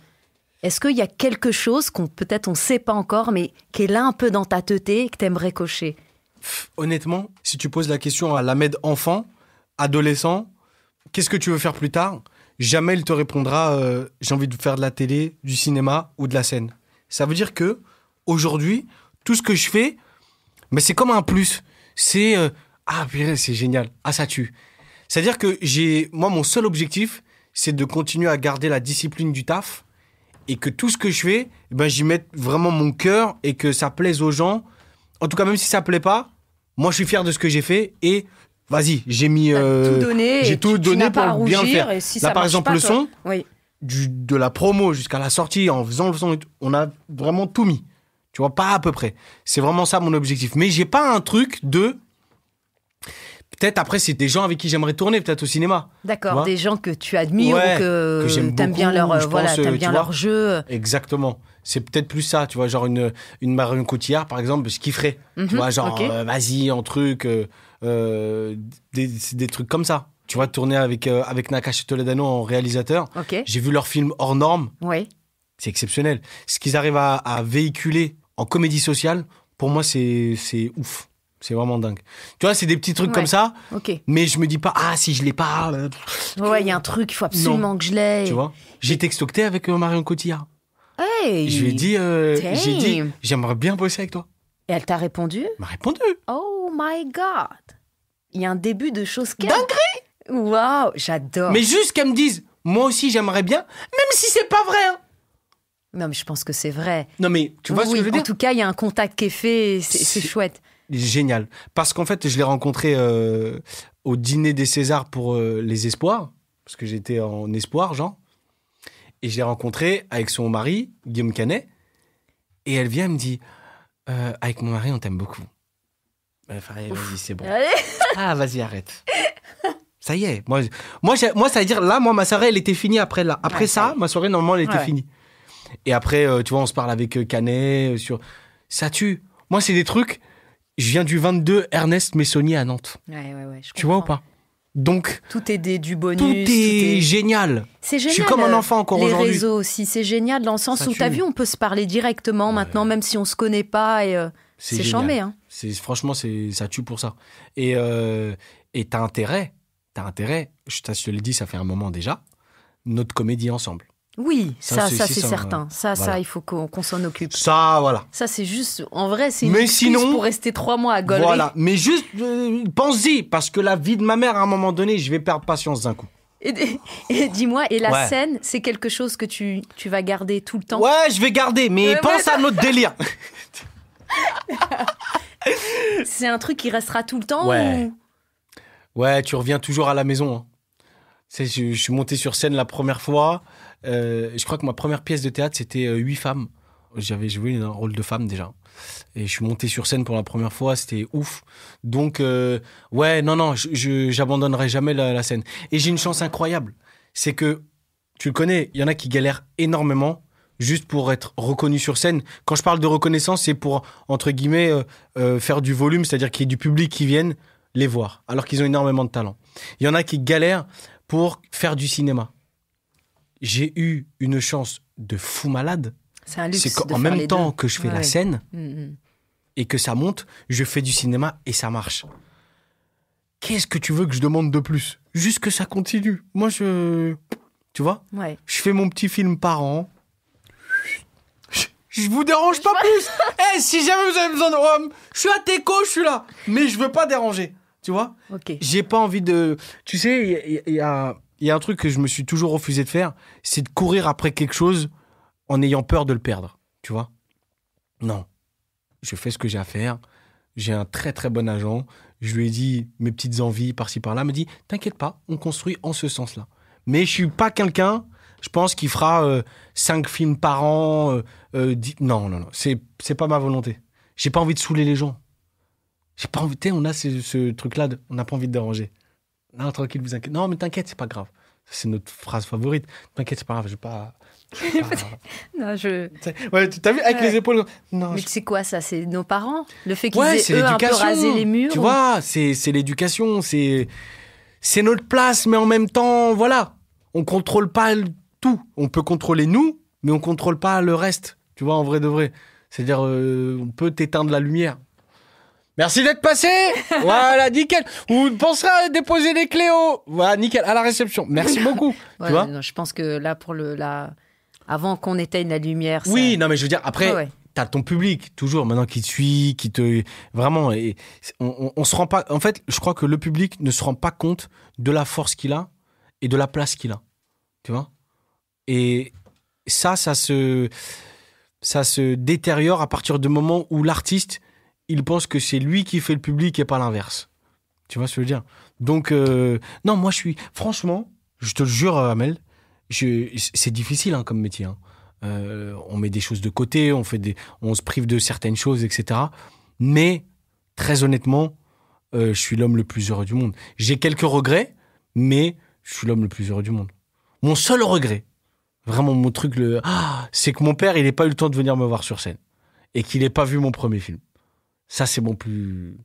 A: Est-ce qu'il y a quelque chose qu'on peut-être on sait pas encore, mais qui est là un peu dans ta teuté et que t'aimerais cocher
B: Honnêtement, si tu poses la question à l'Ahmed enfant, adolescent, qu'est-ce que tu veux faire plus tard Jamais il te répondra euh, j'ai envie de faire de la télé, du cinéma ou de la scène. Ça veut dire que aujourd'hui, tout ce que je fais, mais c'est comme un plus. C'est euh, ah c'est génial. Ah ça tue. C'est-à-dire que j'ai moi mon seul objectif, c'est de continuer à garder la discipline du taf et que tout ce que je fais, eh ben j'y mette vraiment mon cœur et que ça plaise aux gens. En tout cas, même si ça plaît pas, moi je suis fier de ce que j'ai fait et vas-y, j'ai mis j'ai euh, tout donné, pour bien faire. Là par exemple le son, oui de la promo jusqu'à la sortie, en faisant le son, on a vraiment tout mis. Tu vois, pas à peu près. C'est vraiment ça mon objectif. Mais j'ai pas un truc de. Peut-être après, c'est des gens avec qui j'aimerais tourner, peut-être au cinéma.
A: D'accord, des gens que tu admires ou que, que t'aimes bien leur, euh, bien leur
B: jeu. Exactement. C'est peut-être plus ça, tu vois, genre une, une Marion par exemple, ce qui ferait tu mhm. vois, genre, euh, vas-y, en truc, euh, des, trucs comme ça tu vois, tourner avec, euh, avec Nakash Toledano en réalisateur. J'ai vu leur film hors norme. Oui. C'est exceptionnel. Ce qu'ils arrivent à, véhiculer en comédie sociale, pour moi, c'est ouf. C'est vraiment dingue. Tu vois, c'est des petits trucs comme ça. Mais je me dis pas, ah, si je les parle.
A: Euh, ouais, il y a un truc, il faut absolument que je l'aille. Tu vois,
B: j'ai textoté avec euh, Marion Cotillard.
A: Hey, je lui ai dit, j'ai dit,
B: j'aimerais bien bosser avec toi.
A: Et elle t'a répondu Elle m'a répondu. Oh my god. Il y a un début de choses qu'elle.
B: Dinguerie Waouh, j'adore. Mais juste qu'elles me disent, moi aussi j'aimerais bien, même si c'est pas vrai. Hein.
A: Non, mais je pense que c'est vrai.
B: Non mais tu vois ce que je veux dire En tout
A: cas, il y a un contact qui est fait, c'est chouette.
B: Génial. Parce qu'en fait, je l'ai rencontré euh, au dîner des Césars pour euh, les Espoirs, parce que j'étais en Espoir, Jean. Et je l'ai rencontré avec son mari, Guillaume Canet. Et elle vient, me dit euh, Avec mon mari, on t'aime beaucoup. Enfin, vas-y, c'est bon. Ah, vas-y, arrête. Ça y est. Moi, moi, moi ça veut dire, là, moi, ma soirée, elle était finie après là. Après ça, ma soirée, normalement, elle était finie. Et après, euh, tu vois, on se parle avec euh, Canet euh, sur. Ça tue. Moi, c'est des trucs. Je viens du 22 Ernest Messonnier à Nantes. Ouais, je tu vois ou pas donc
A: tout est des, du bonus, tout est,
B: génial. C'est génial. Je suis comme un enfant encore aujourd'hui. Les réseaux
A: aussi, c'est génial dans le sens où t'as vu, on peut se parler directement maintenant, même si on se connaît pas et
B: c'est chambé. Hein. C'est franchement, c'est ça tue pour ça. Et et t'as intérêt t'as intérêt, je te le dis, ça fait un moment déjà, notre comédie ensemble.
A: Oui, ça, ça, c'est certain. Ça, ça, il faut qu'on s'en occupe.
B: Ça, voilà.
A: Ça, c'est juste, en vrai, c'est une Mais sinon, pour rester trois mois à Golden. Voilà.
B: Mais juste, euh, pense-y, parce que la vie de ma mère, à un moment donné, je vais perdre patience d'un coup.
A: Et, dis-moi, et la scène, c'est quelque chose que tu, tu, vas garder tout le temps Ouais, je vais garder, mais euh, pense à notre délire. c'est un truc qui restera tout le temps
B: Ouais, tu reviens toujours à la maison. Hein. Je, suis monté sur scène la première fois. Euh, je crois que ma première pièce de théâtre, c'était euh, huit femmes. J'avais joué un rôle de femme déjà. Et je suis monté sur scène pour la première fois, c'était ouf. Donc, euh, ouais, non, non, j'abandonnerai jamais la, scène. Et j'ai une chance incroyable. C'est que, tu le connais, il y en a qui galèrent énormément juste pour être reconnu sur scène. Quand je parle de reconnaissance, c'est pour, entre guillemets, faire du volume, c'est-à-dire qu'il y ait du public qui vienne les voir, alors qu'ils ont énormément de talent. Il y en a qui galèrent pour faire du cinéma. J'ai eu une chance de fou malade.
A: C'est un luxe. même temps que je fais la scène mm, mm.
B: et que ça monte, je fais du cinéma et ça marche. Qu'est-ce que tu veux que je demande de plus Juste que ça continue. Moi, je. Tu vois ouais. Je fais mon petit film par an. Je vous dérange pas plus. Eh, si jamais vous avez besoin de Rome, je suis à Teco, je suis là. Mais je veux pas déranger. Tu vois J'ai pas envie de. Tu sais, il y, a, un truc que je me suis toujours refusé de faire, c'est de courir après quelque chose en ayant peur de le perdre. Tu vois Non. Je fais ce que j'ai à faire. J'ai un très très bon agent. Je lui ai dit mes petites envies par-ci par-là. Il me dit T'inquiète pas, on construit en ce sens-là. Mais je suis pas quelqu'un je pense qui fera euh, cinq films par an. Euh, euh, non, non, non, c'est, c'est pas ma volonté. J'ai pas envie de saouler les gens. J'ai pas envie, on a ce, truc-là, on n'a pas envie de déranger. Non, tranquille, vous inquiétez. Non, mais t'inquiète, c'est pas grave. C'est notre phrase favorite. T'inquiète, c'est pas grave, je vais pas.
A: non, je. Ouais, t'as vu avec les épaules. Non, mais c'est quoi ça C'est nos parents Le fait qu'ils aient eux, un peu rasé les murs Tu vois,
B: c'est l'éducation, c'est c'est notre place, mais en même temps, voilà, on contrôle pas tout. On peut contrôler nous, mais on contrôle pas le reste. Tu vois, en vrai de vrai. C'est-à-dire, euh, on peut éteindre la lumière, Merci d'être passé. voilà, nickel. Vous penserez à déposer les clés au. Voilà, nickel, à la réception. Merci beaucoup. je pense que là, pour le. la,
A: Avant qu'on éteigne la lumière. Oui, non, mais je veux dire, après. tu
B: t'as ton public toujours maintenant qui te suit, qui te vraiment et on, on, se rend pas. En fait, je crois que le public ne se rend pas compte de la force qu'il a et de la place qu'il a. Tu vois Et ça, ça se ça se détériore à partir du moment où l'artiste il pense que c'est lui qui fait le public et pas l'inverse. Tu vois ce que je veux dire Donc, euh, non, moi, je suis. Franchement, je te le jure, euh, Amel, c'est difficile hein, comme métier. Hein. Euh, on met des choses de côté, on, fait des, on se prive de certaines choses, etc. Mais, très honnêtement, je suis l'homme le plus heureux du monde. J'ai quelques regrets, mais je suis l'homme le plus heureux du monde. Mon seul regret, vraiment mon truc, ah, c'est que mon père, il n'ait pas eu le temps de venir me voir sur scène et qu'il n'ait pas vu mon premier film. Ça, c'est bon plus.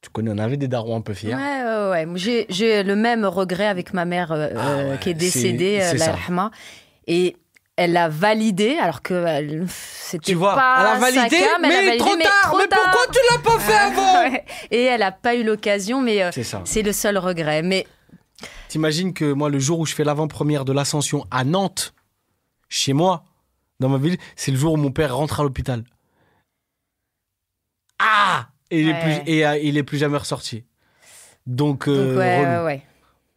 B: Tu connais, on avait des darons un peu fiers. Ouais,
A: ouais, ouais. J'ai le même regret avec ma mère euh, ah qui est décédée, euh, la Rahma. Et elle l'a validé alors que euh, c'était pas elle a validé, mais, elle a validé trop mais, tard, mais, trop Mais pourquoi tu l'as pas fait ah, avant Et elle a pas eu l'occasion, mais c'est le seul regret. Mais
B: t'imagines que moi, le jour où je fais l'avant-première de l'ascension à Nantes, chez moi, dans ma ville, c'est le jour où mon père rentre à l'hôpital. Ah Et, il, est plus, euh, il est plus jamais ressorti. Donc, euh,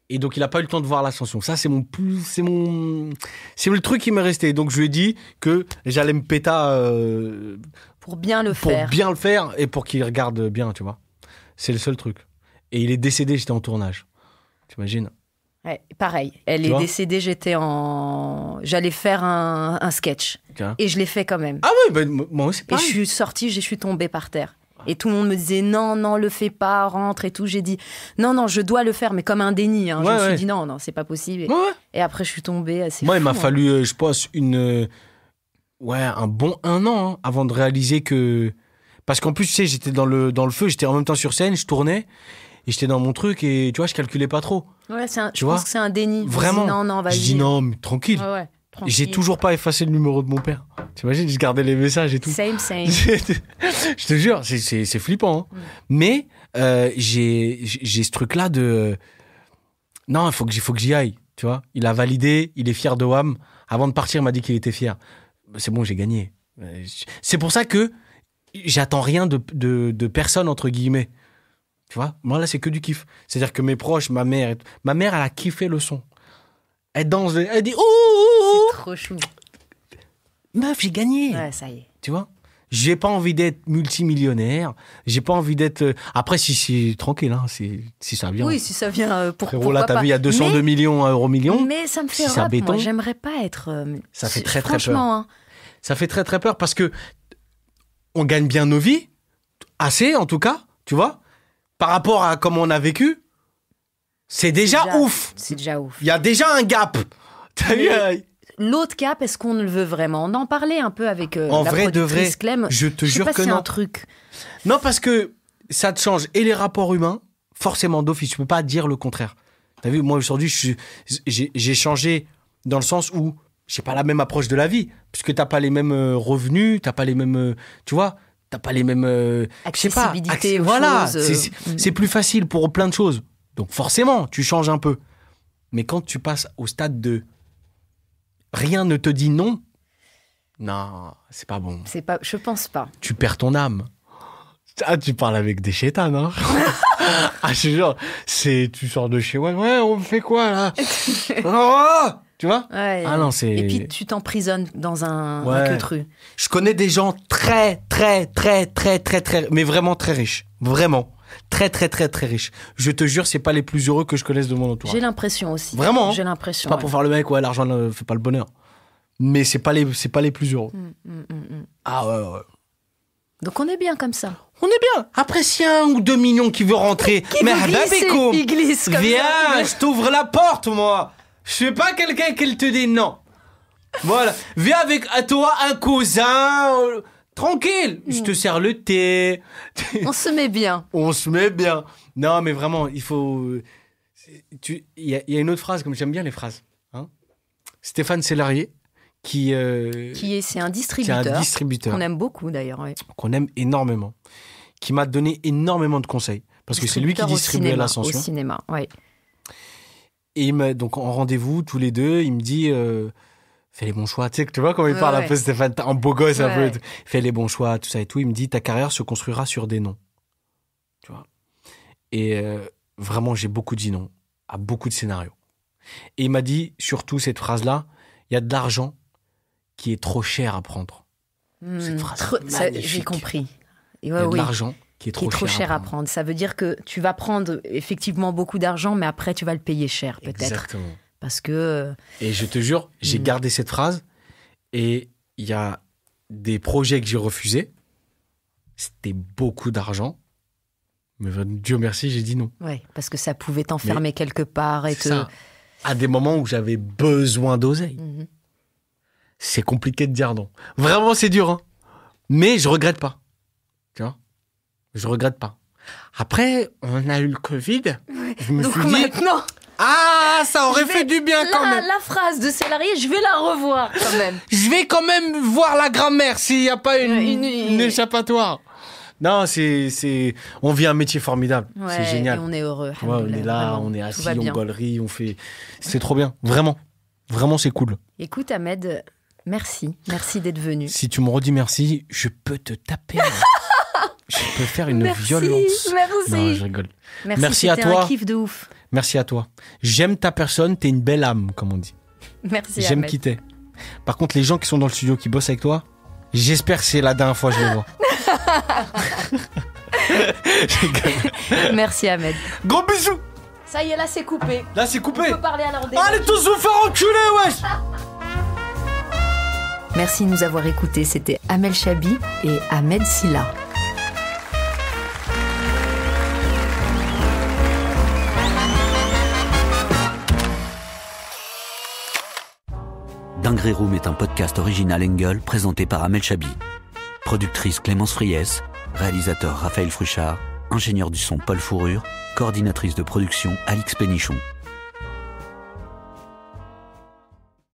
B: Et donc, il n'a pas eu le temps de voir l'ascension. Ça, c'est mon c'est mon, c'est le truc qui m'est resté. Donc, je lui ai dit que j'allais me péta euh, Pour bien le pour faire. bien le faire et pour qu'il regarde bien, tu vois. C'est le seul truc. Et il est décédé, j'étais en tournage. Tu imagines?
A: pareil, elle est décédée, j'étais en. J'allais faire un, sketch. Et je l'ai fait quand même.
B: Ah oui, bah, moi aussi, pareil. Et je
A: suis sortie, je suis tombée par terre. Et tout le monde me disait non, non, le fais pas, rentre et tout. J'ai dit non, non, je dois le faire, mais comme un déni. Hein. je me suis dit non, non, c'est pas possible. Et, après, je suis tombée. Assez Moi, il m'a hein. fallu,
B: euh, je pense, une. Euh, ouais, un bon un an hein, avant de réaliser que. Parce qu'en plus, tu sais, j'étais dans le, dans le feu, j'étais en même temps sur scène, je tournais et j'étais dans mon truc et tu vois, je calculais pas trop.
A: Ouais, je vois pense que c'est un déni. Vraiment. Non, non, je dis non,
B: mais tranquille. tranquille. J'ai toujours pas effacé le numéro de mon père. T'imagines, je gardais les messages et tout. Same, same. je te jure, c'est flippant. Hein. Mm. Mais euh, j'ai ce truc-là de. Non, il faut que j'y aille. Tu vois, il a validé, il est fier de WAM. Avant de partir, il m'a dit qu'il était fier. C'est bon, j'ai gagné. Euh, c'est pour ça que j'attends rien de, de, de personne, entre guillemets. Tu vois, moi là, c'est que du kiff. C'est-à-dire que mes proches, ma mère, ma mère, elle a kiffé le son. Elle danse, elle dit Ouh Meuf, j'ai gagné. Ouais, ça y est. Tu vois j'ai pas envie d'être multimillionnaire. J'ai pas envie d'être. Euh, après, si c'est tranquille, hein, si, si ça vient. Oui, si
A: ça vient euh, pour. Frérot, là, t'as vu, il y a 202 mais,
B: millions, euro million Mais ça me fait si j'aimerais
A: pas être. Euh, ça fait très très peur. Hein.
B: Ça fait très très peur parce que on gagne bien nos vies, assez en tout cas, tu vois par rapport à comment on a vécu, c'est déjà, ouf. C'est déjà ouf. Il y a déjà un gap.
A: L'autre gap, est-ce qu'on le veut vraiment On en parlait un peu avec euh, la vrai, de Je te jure que si non. un
B: truc. Non, parce que ça te change et les rapports humains, forcément d'office. Je peux pas dire le contraire. T'as vu Moi aujourd'hui, j'ai changé dans le sens où j'ai pas la même approche de la vie, puisque t'as pas les mêmes euh, revenus, t'as pas les mêmes, euh, tu vois t'as pas les mêmes. Euh, je sais voilà. Euh, mm. C'est plus facile pour plein de choses. Donc forcément, tu changes un peu. Mais quand tu passes au stade de rien ne te dit non, non, c'est pas bon. C'est pas, je pense pas. Tu perds ton âme. Ah, tu parles avec des chétans, non hein. Ah, c'est genre, c'est, tu sors de chez moi, ouais, on fait quoi, là oh tu vois Ah non, c'est. Et puis tu
A: t'emprisonnes dans un, truc
B: Je connais des gens très, très, très, très, très, très, mais vraiment très riches. Vraiment. Très, très, très, très riches. Je te jure, c'est pas les plus heureux que je connaisse de mon entourage. J'ai
A: l'impression aussi. Vraiment hein J'ai l'impression. Pas pour faire le mec,
B: ouais, l'argent ne fait pas le bonheur. Mais c'est pas les, c'est pas les plus heureux. Hum, hum, hum, ah ouais, ouais.
A: Donc on est bien comme
B: ça. On est bien. Après, a un ou deux millions qui veut rentrer, mais il glisse Viens, je t'ouvre la porte, moi. Je suis pas quelqu'un qui te dit non. Voilà. Viens avec à toi un cousin. Tranquille, je te hmm. sers le thé. On
A: se met bien.
B: On se met bien. Non, mais vraiment, il faut. Euh, il y, a une autre phrase, comme j'aime bien les phrases. Hein. Stéphane Célarier, qui. Euh, qui est, c'est un distributeur. C'est un distributeur. Qu'on
A: aime beaucoup d'ailleurs.
B: Qu'on aime énormément. Qui m'a donné énormément de conseils. Parce que c'est lui qui distribuait l'ascension. Au
A: cinéma, oui.
B: Et donc en rendez-vous tous les deux, il me dit euh, fais les bons choix. Tu, sais, tu vois comment il parle un peu Stéphane, un beau gosse un peu. Fais les bons choix, tout ça et tout. Il me dit ta carrière se construira sur des noms. Tu vois. Et euh, vraiment, j'ai beaucoup dit non à beaucoup de scénarios. Et il m'a dit surtout cette phrase-là il y a de l'argent qui est trop cher à prendre.
A: Hmm. j'ai compris. il y a de l'argent qui est trop, cher, à, prendre. Ça veut dire que tu vas prendre effectivement beaucoup d'argent, mais après tu vas le payer cher peut-être. Exactement.
B: Parce que. Et je te jure, j'ai hmm. gardé cette phrase et il y a des projets que j'ai refusés. C'était beaucoup d'argent. Mais Dieu merci, j'ai dit non.
A: Oui, parce que ça pouvait t'enfermer quelque part et Ça.
B: À des moments où j'avais besoin d'oseille. Mhm. C'est compliqué de dire non. Vraiment, c'est dur. Hein. Mais je regrette pas. Tu vois je regrette pas. Après, on a eu le Covid. Je me suis maintenant... Ah, ça aurait fait du bien quand même. La phrase de salarié, je vais la revoir quand même. je vais quand même voir la grammaire s'il n'y a pas une, échappatoire. Non, c'est, on vit un métier formidable. c'est génial. Et on est heureux. on est là, on est assis, on galerie, on fait. C'est trop bien. Vraiment. Vraiment, c'est cool.
A: Écoute, Ahmed, merci. Merci d'être venu.
B: Si tu me redis merci, je peux te taper. Je peux faire une violence. Merci. je rigole. Merci, à toi. Un Merci à toi. J'aime ta personne, t'es une belle âme, comme on dit. Merci. J'aime quitter. Par contre, les gens qui sont dans le studio qui bossent avec toi, j'espère que c'est la dernière fois que je les vois.
A: Merci Ahmed. Gros bisous. Ça y est, là c'est coupé. Là c'est coupé. On peut parler à Allez tous vous faire enculer, wesh. Merci de nous avoir écoutés. C'était Amel Chabi et Ahmed Silla.
B: Dingré Room est un podcast original Engel présenté par Amel Chabi. Productrice Clémence Fries, réalisateur Raphaël Fruchard, ingénieur du son Paul Fourrure, coordinatrice de production Alix Pénichon.